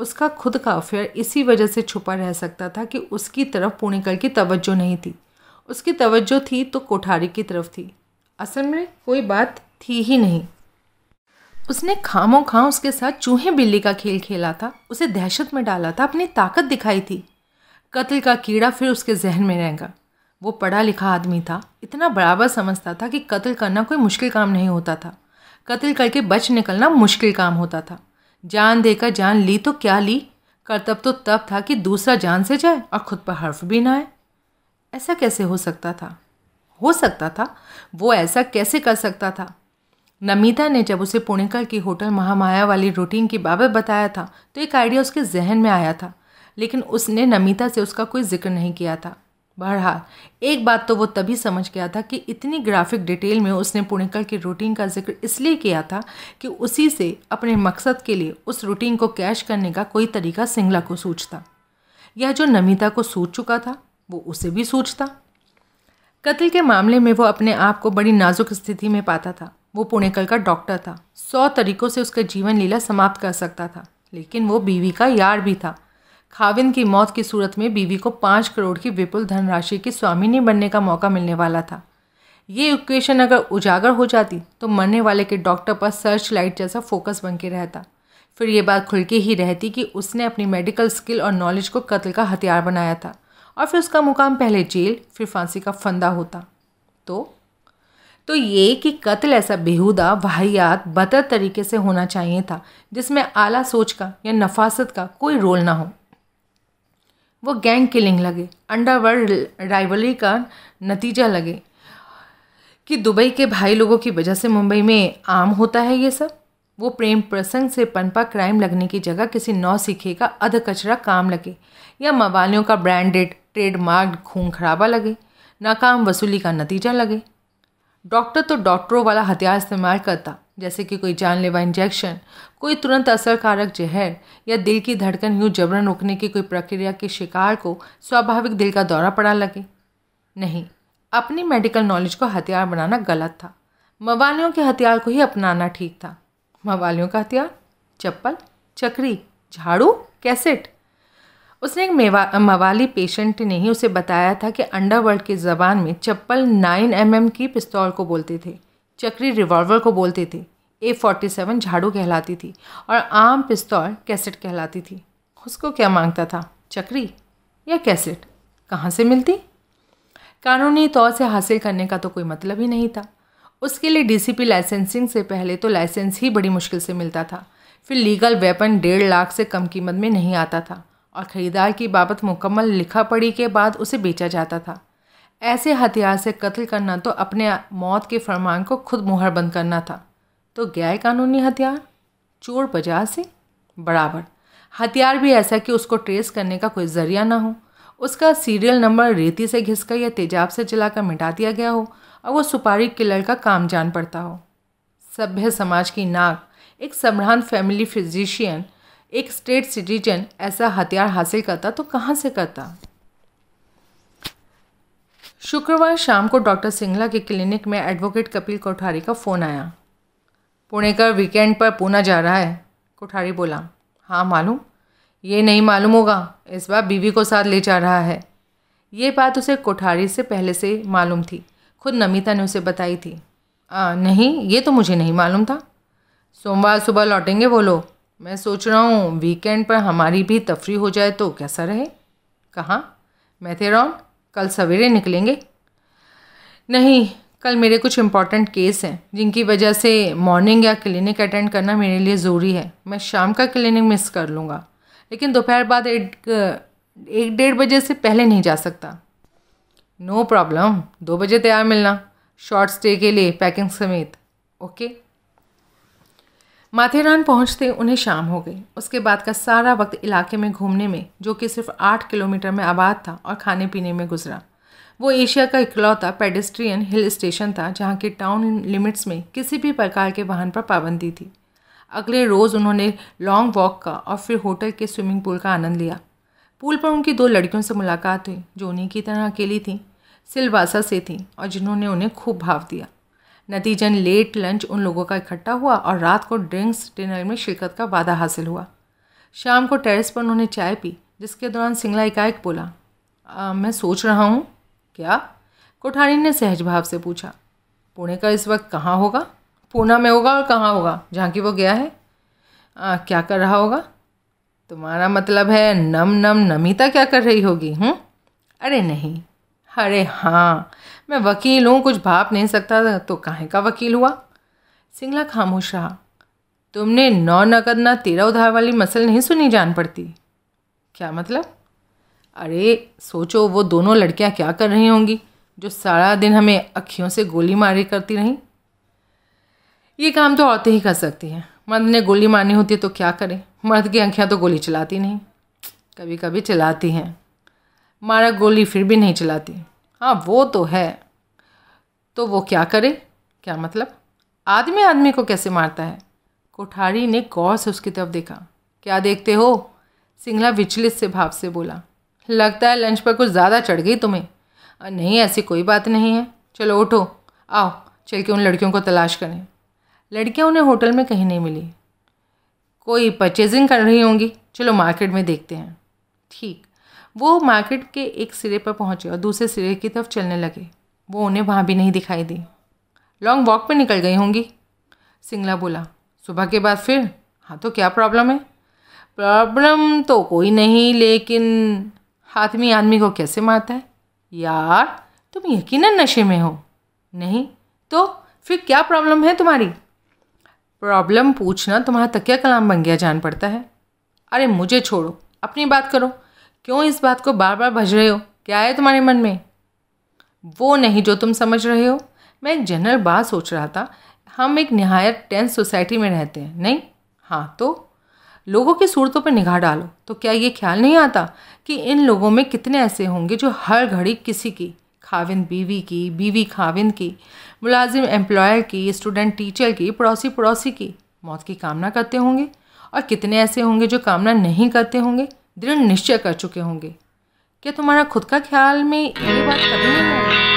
उसका खुद का अफेयर इसी वजह से छुपा रह सकता था कि उसकी तरफ पुणिकल की तवज्जो नहीं थी उसकी तवज्जो थी तो कोठारी की तरफ थी असल में कोई बात थी ही नहीं उसने खामों खां उसके साथ चूहे बिल्ली का खेल खेला था उसे दहशत में डाला था अपनी ताकत दिखाई थी कत्ल का कीड़ा फिर उसके जहन में रहेगा वो पढ़ा लिखा आदमी था इतना बराबर समझता था कि कत्ल करना कोई मुश्किल काम नहीं होता था कत्ल करके बच निकलना मुश्किल काम होता था जान देकर जान ली तो क्या ली कर्तव्य तो तब था कि दूसरा जान से जाए और खुद पर हर्फ भी ना आए ऐसा कैसे हो सकता था हो सकता था वो ऐसा कैसे कर सकता था नमिता ने जब उसे पुणेकर की होटल महामाया वाली रूटीन की बाबत बताया था तो एक आइडिया उसके जहन में आया था लेकिन उसने नमिता से उसका कोई जिक्र नहीं किया था बहरहाल एक बात तो वो तभी समझ गया था कि इतनी ग्राफिक डिटेल में उसने पुणिकल की रूटीन का जिक्र इसलिए किया था कि उसी से अपने मकसद के लिए उस रूटीन को कैश करने का कोई तरीका सिंगला को सूझता यह जो नमिता को सूझ चुका था वो उसे भी सूझता कत्ल के मामले में वो अपने आप को बड़ी नाजुक स्थिति में पाता था वो पुणिकल का डॉक्टर था सौ तरीकों से उसका जीवन लीला समाप्त कर सकता था लेकिन वो बीवी का यार भी था खाविन की मौत की सूरत में बीवी को पाँच करोड़ की विपुल धनराशि की स्वामिनी बनने का मौका मिलने वाला था ये इक्वेशन अगर उजागर हो जाती तो मरने वाले के डॉक्टर पर सर्च लाइट जैसा फोकस बन के रहता फिर ये बात खुल के ही रहती कि उसने अपनी मेडिकल स्किल और नॉलेज को कत्ल का हथियार बनाया था और फिर उसका मुकाम पहले जेल फिर फांसी का फंदा होता तो तो ये कि कत्ल ऐसा बेहुदा वाहियात बदतर तरीके से होना चाहिए था जिसमें आला सोच का या नफासत का कोई रोल ना हो वो गैंग किलिंग लगे अंडरवर्ल्ड राइवलरी का नतीजा लगे कि दुबई के भाई लोगों की वजह से मुंबई में आम होता है ये सब वो प्रेम प्रसंग से पनपा क्राइम लगने की जगह किसी नौ सीखे का अध कचरा काम लगे या मवालियों का ब्रांडेड ट्रेडमार्क खून खराबा लगे नाकाम वसूली का नतीजा लगे डॉक्टर तो डॉक्टरों वाला हथियार इस्तेमाल करता जैसे कि कोई जानलेवा इंजेक्शन कोई तुरंत असर कारक जहर या दिल की धड़कन यूँ जबरन रोकने की कोई प्रक्रिया के शिकार को स्वाभाविक दिल का दौरा पड़ा लगे नहीं अपनी मेडिकल नॉलेज को हथियार बनाना गलत था मवालियों के हथियार को ही अपनाना ठीक था मवालियों का हथियार चप्पल चक्री झाड़ू कैसेट उसने एक मवाली पेशेंट ने ही उसे बताया था कि अंडरवर्ल्ड की ज़बान में चप्पल नाइन एम mm की पिस्तौल को बोलते थे चक्री रिवॉल्वर को बोलते थे ए फोर्टी सेवन झाड़ू कहलाती थी और आम पिस्तौल कैसेट कहलाती थी उसको क्या मांगता था चक्री या कैसेट कहाँ से मिलती कानूनी तौर से हासिल करने का तो कोई मतलब ही नहीं था उसके लिए डीसीपी लाइसेंसिंग से पहले तो लाइसेंस ही बड़ी मुश्किल से मिलता था फिर लीगल वेपन डेढ़ लाख से कम कीमत में नहीं आता था और ख़रीदार की बाबत मुकम्मल लिखा पढ़ी के बाद उसे बेचा जाता था ऐसे हथियार से कत्ल करना तो अपने मौत के फरमान को खुद मुहर बंद करना था तो गैर कानूनी हथियार चोर बाजार से बराबर हथियार भी ऐसा कि उसको ट्रेस करने का कोई ज़रिया ना हो उसका सीरियल नंबर रेती से घिसकर या तेजाब से चलाकर मिटा दिया गया हो और वो सुपारी किलर का काम जान पड़ता हो सभ्य समाज की नाक एक सम्रांत फैमिली फिजिशियन एक स्टेट सिटीजन ऐसा हथियार हासिल करता तो कहाँ से करता शुक्रवार शाम को डॉक्टर सिंगला के क्लिनिक में एडवोकेट कपिल कोठारी का फ़ोन आया पुणेकर वीकेंड पर पूना जा रहा है कोठारी बोला हाँ मालूम ये नहीं मालूम होगा इस बार बीवी को साथ ले जा रहा है ये बात उसे कोठारी से पहले से मालूम थी खुद नमिता ने उसे बताई थी आ, नहीं ये तो मुझे नहीं मालूम था सोमवार सुबह लौटेंगे वो लोग मैं सोच रहा हूँ वीकेंड पर हमारी भी तफरी हो जाए तो कैसा रहे कहाँ रॉन्ग कल सवेरे निकलेंगे नहीं कल मेरे कुछ इम्पॉर्टेंट केस हैं जिनकी वजह से मॉर्निंग या क्लिनिक अटेंड करना मेरे लिए ज़रूरी है मैं शाम का क्लिनिक मिस कर लूँगा लेकिन दोपहर बाद एक एक डेढ़ बजे से पहले नहीं जा सकता नो प्रॉब्लम दो बजे तैयार मिलना शॉर्ट स्टे के लिए पैकिंग समेत ओके okay? माथेरान पहुंचते उन्हें शाम हो गई उसके बाद का सारा वक्त इलाके में घूमने में जो कि सिर्फ आठ किलोमीटर में आबाद था और खाने पीने में गुजरा वो एशिया का इकलौता पेडेस्ट्रियन हिल स्टेशन था जहाँ के टाउन लिमिट्स में किसी भी प्रकार के वाहन पर पाबंदी थी अगले रोज़ उन्होंने लॉन्ग वॉक का और फिर होटल के स्विमिंग पूल का आनंद लिया पूल पर उनकी दो लड़कियों से मुलाकात हुई जो उन्हीं की तरह अकेली थी सिलवासा से थी और जिन्होंने उन्हें खूब भाव दिया नतीजन लेट लंच उन लोगों का इकट्ठा हुआ और रात को ड्रिंक्स डिनर में शिरकत का वादा हासिल हुआ शाम को टेरेस पर उन्होंने चाय पी जिसके दौरान सिंगला एकाएक बोला आ, मैं सोच रहा हूँ क्या कोठारी ने सहज भाव से पूछा पुणे का इस वक्त कहाँ होगा पूना में होगा और कहाँ होगा जहाँ की वो गया है आ, क्या कर रहा होगा तुम्हारा मतलब है नम नम नमिता क्या कर रही होगी हूँ अरे नहीं अरे हाँ मैं वकील हूँ कुछ भाप नहीं सकता तो काहे का वकील हुआ सिंगला खामोश रहा तुमने नौ नकद ना तेरा उधार वाली मसल नहीं सुनी जान पड़ती क्या मतलब अरे सोचो वो दोनों लड़कियाँ क्या कर रही होंगी जो सारा दिन हमें अखियों से गोली मारी करती रहीं ये काम तो औरतें ही कर सकती हैं मर्द ने गोली मारनी होती है तो क्या करें मर्द की आँखियाँ तो गोली चलाती नहीं कभी कभी चलाती हैं मारा गोली फिर भी नहीं चलाती हाँ वो तो है तो वो क्या करे क्या मतलब आदमी आदमी को कैसे मारता है कोठारी ने गौर से उसकी तरफ देखा क्या देखते हो सिंगला विचलित से भाव से बोला लगता है लंच पर कुछ ज़्यादा चढ़ गई तुम्हें नहीं ऐसी कोई बात नहीं है चलो उठो आओ चल के उन लड़कियों को तलाश करें लड़कियाँ उन्हें होटल में कहीं नहीं मिली कोई परचेजिंग कर रही होंगी चलो मार्केट में देखते हैं ठीक वो मार्केट के एक सिरे पर पहुँचे और दूसरे सिरे की तरफ चलने लगे वो उन्हें वहाँ भी नहीं दिखाई दी लॉन्ग वॉक पर निकल गई होंगी सिंगला बोला सुबह के बाद फिर हाँ तो क्या प्रॉब्लम है प्रॉब्लम तो कोई नहीं लेकिन में आदमी को कैसे मारता है यार तुम यकीन नशे में हो नहीं तो फिर क्या प्रॉब्लम है तुम्हारी प्रॉब्लम पूछना तुम्हारा तकिया कलाम बन गया जान पड़ता है अरे मुझे छोड़ो अपनी बात करो क्यों इस बात को बार बार भज रहे हो क्या है तुम्हारे मन में वो नहीं जो तुम समझ रहे हो मैं एक जनरल बात सोच रहा था हम एक नहायत टेंस सोसाइटी में रहते हैं नहीं हाँ तो लोगों की सूरतों पर निगाह डालो तो क्या ये ख्याल नहीं आता कि इन लोगों में कितने ऐसे होंगे जो हर घड़ी किसी की खाविंद बीवी की बीवी खाविंद की मुलाजिम एम्प्लॉयर की स्टूडेंट टीचर की पड़ोसी पड़ोसी की मौत की कामना करते होंगे और कितने ऐसे होंगे जो कामना नहीं करते होंगे दृढ़ निश्चय कर चुके होंगे क्या तुम्हारा खुद का ख्याल में ये बात कभी नहीं होगी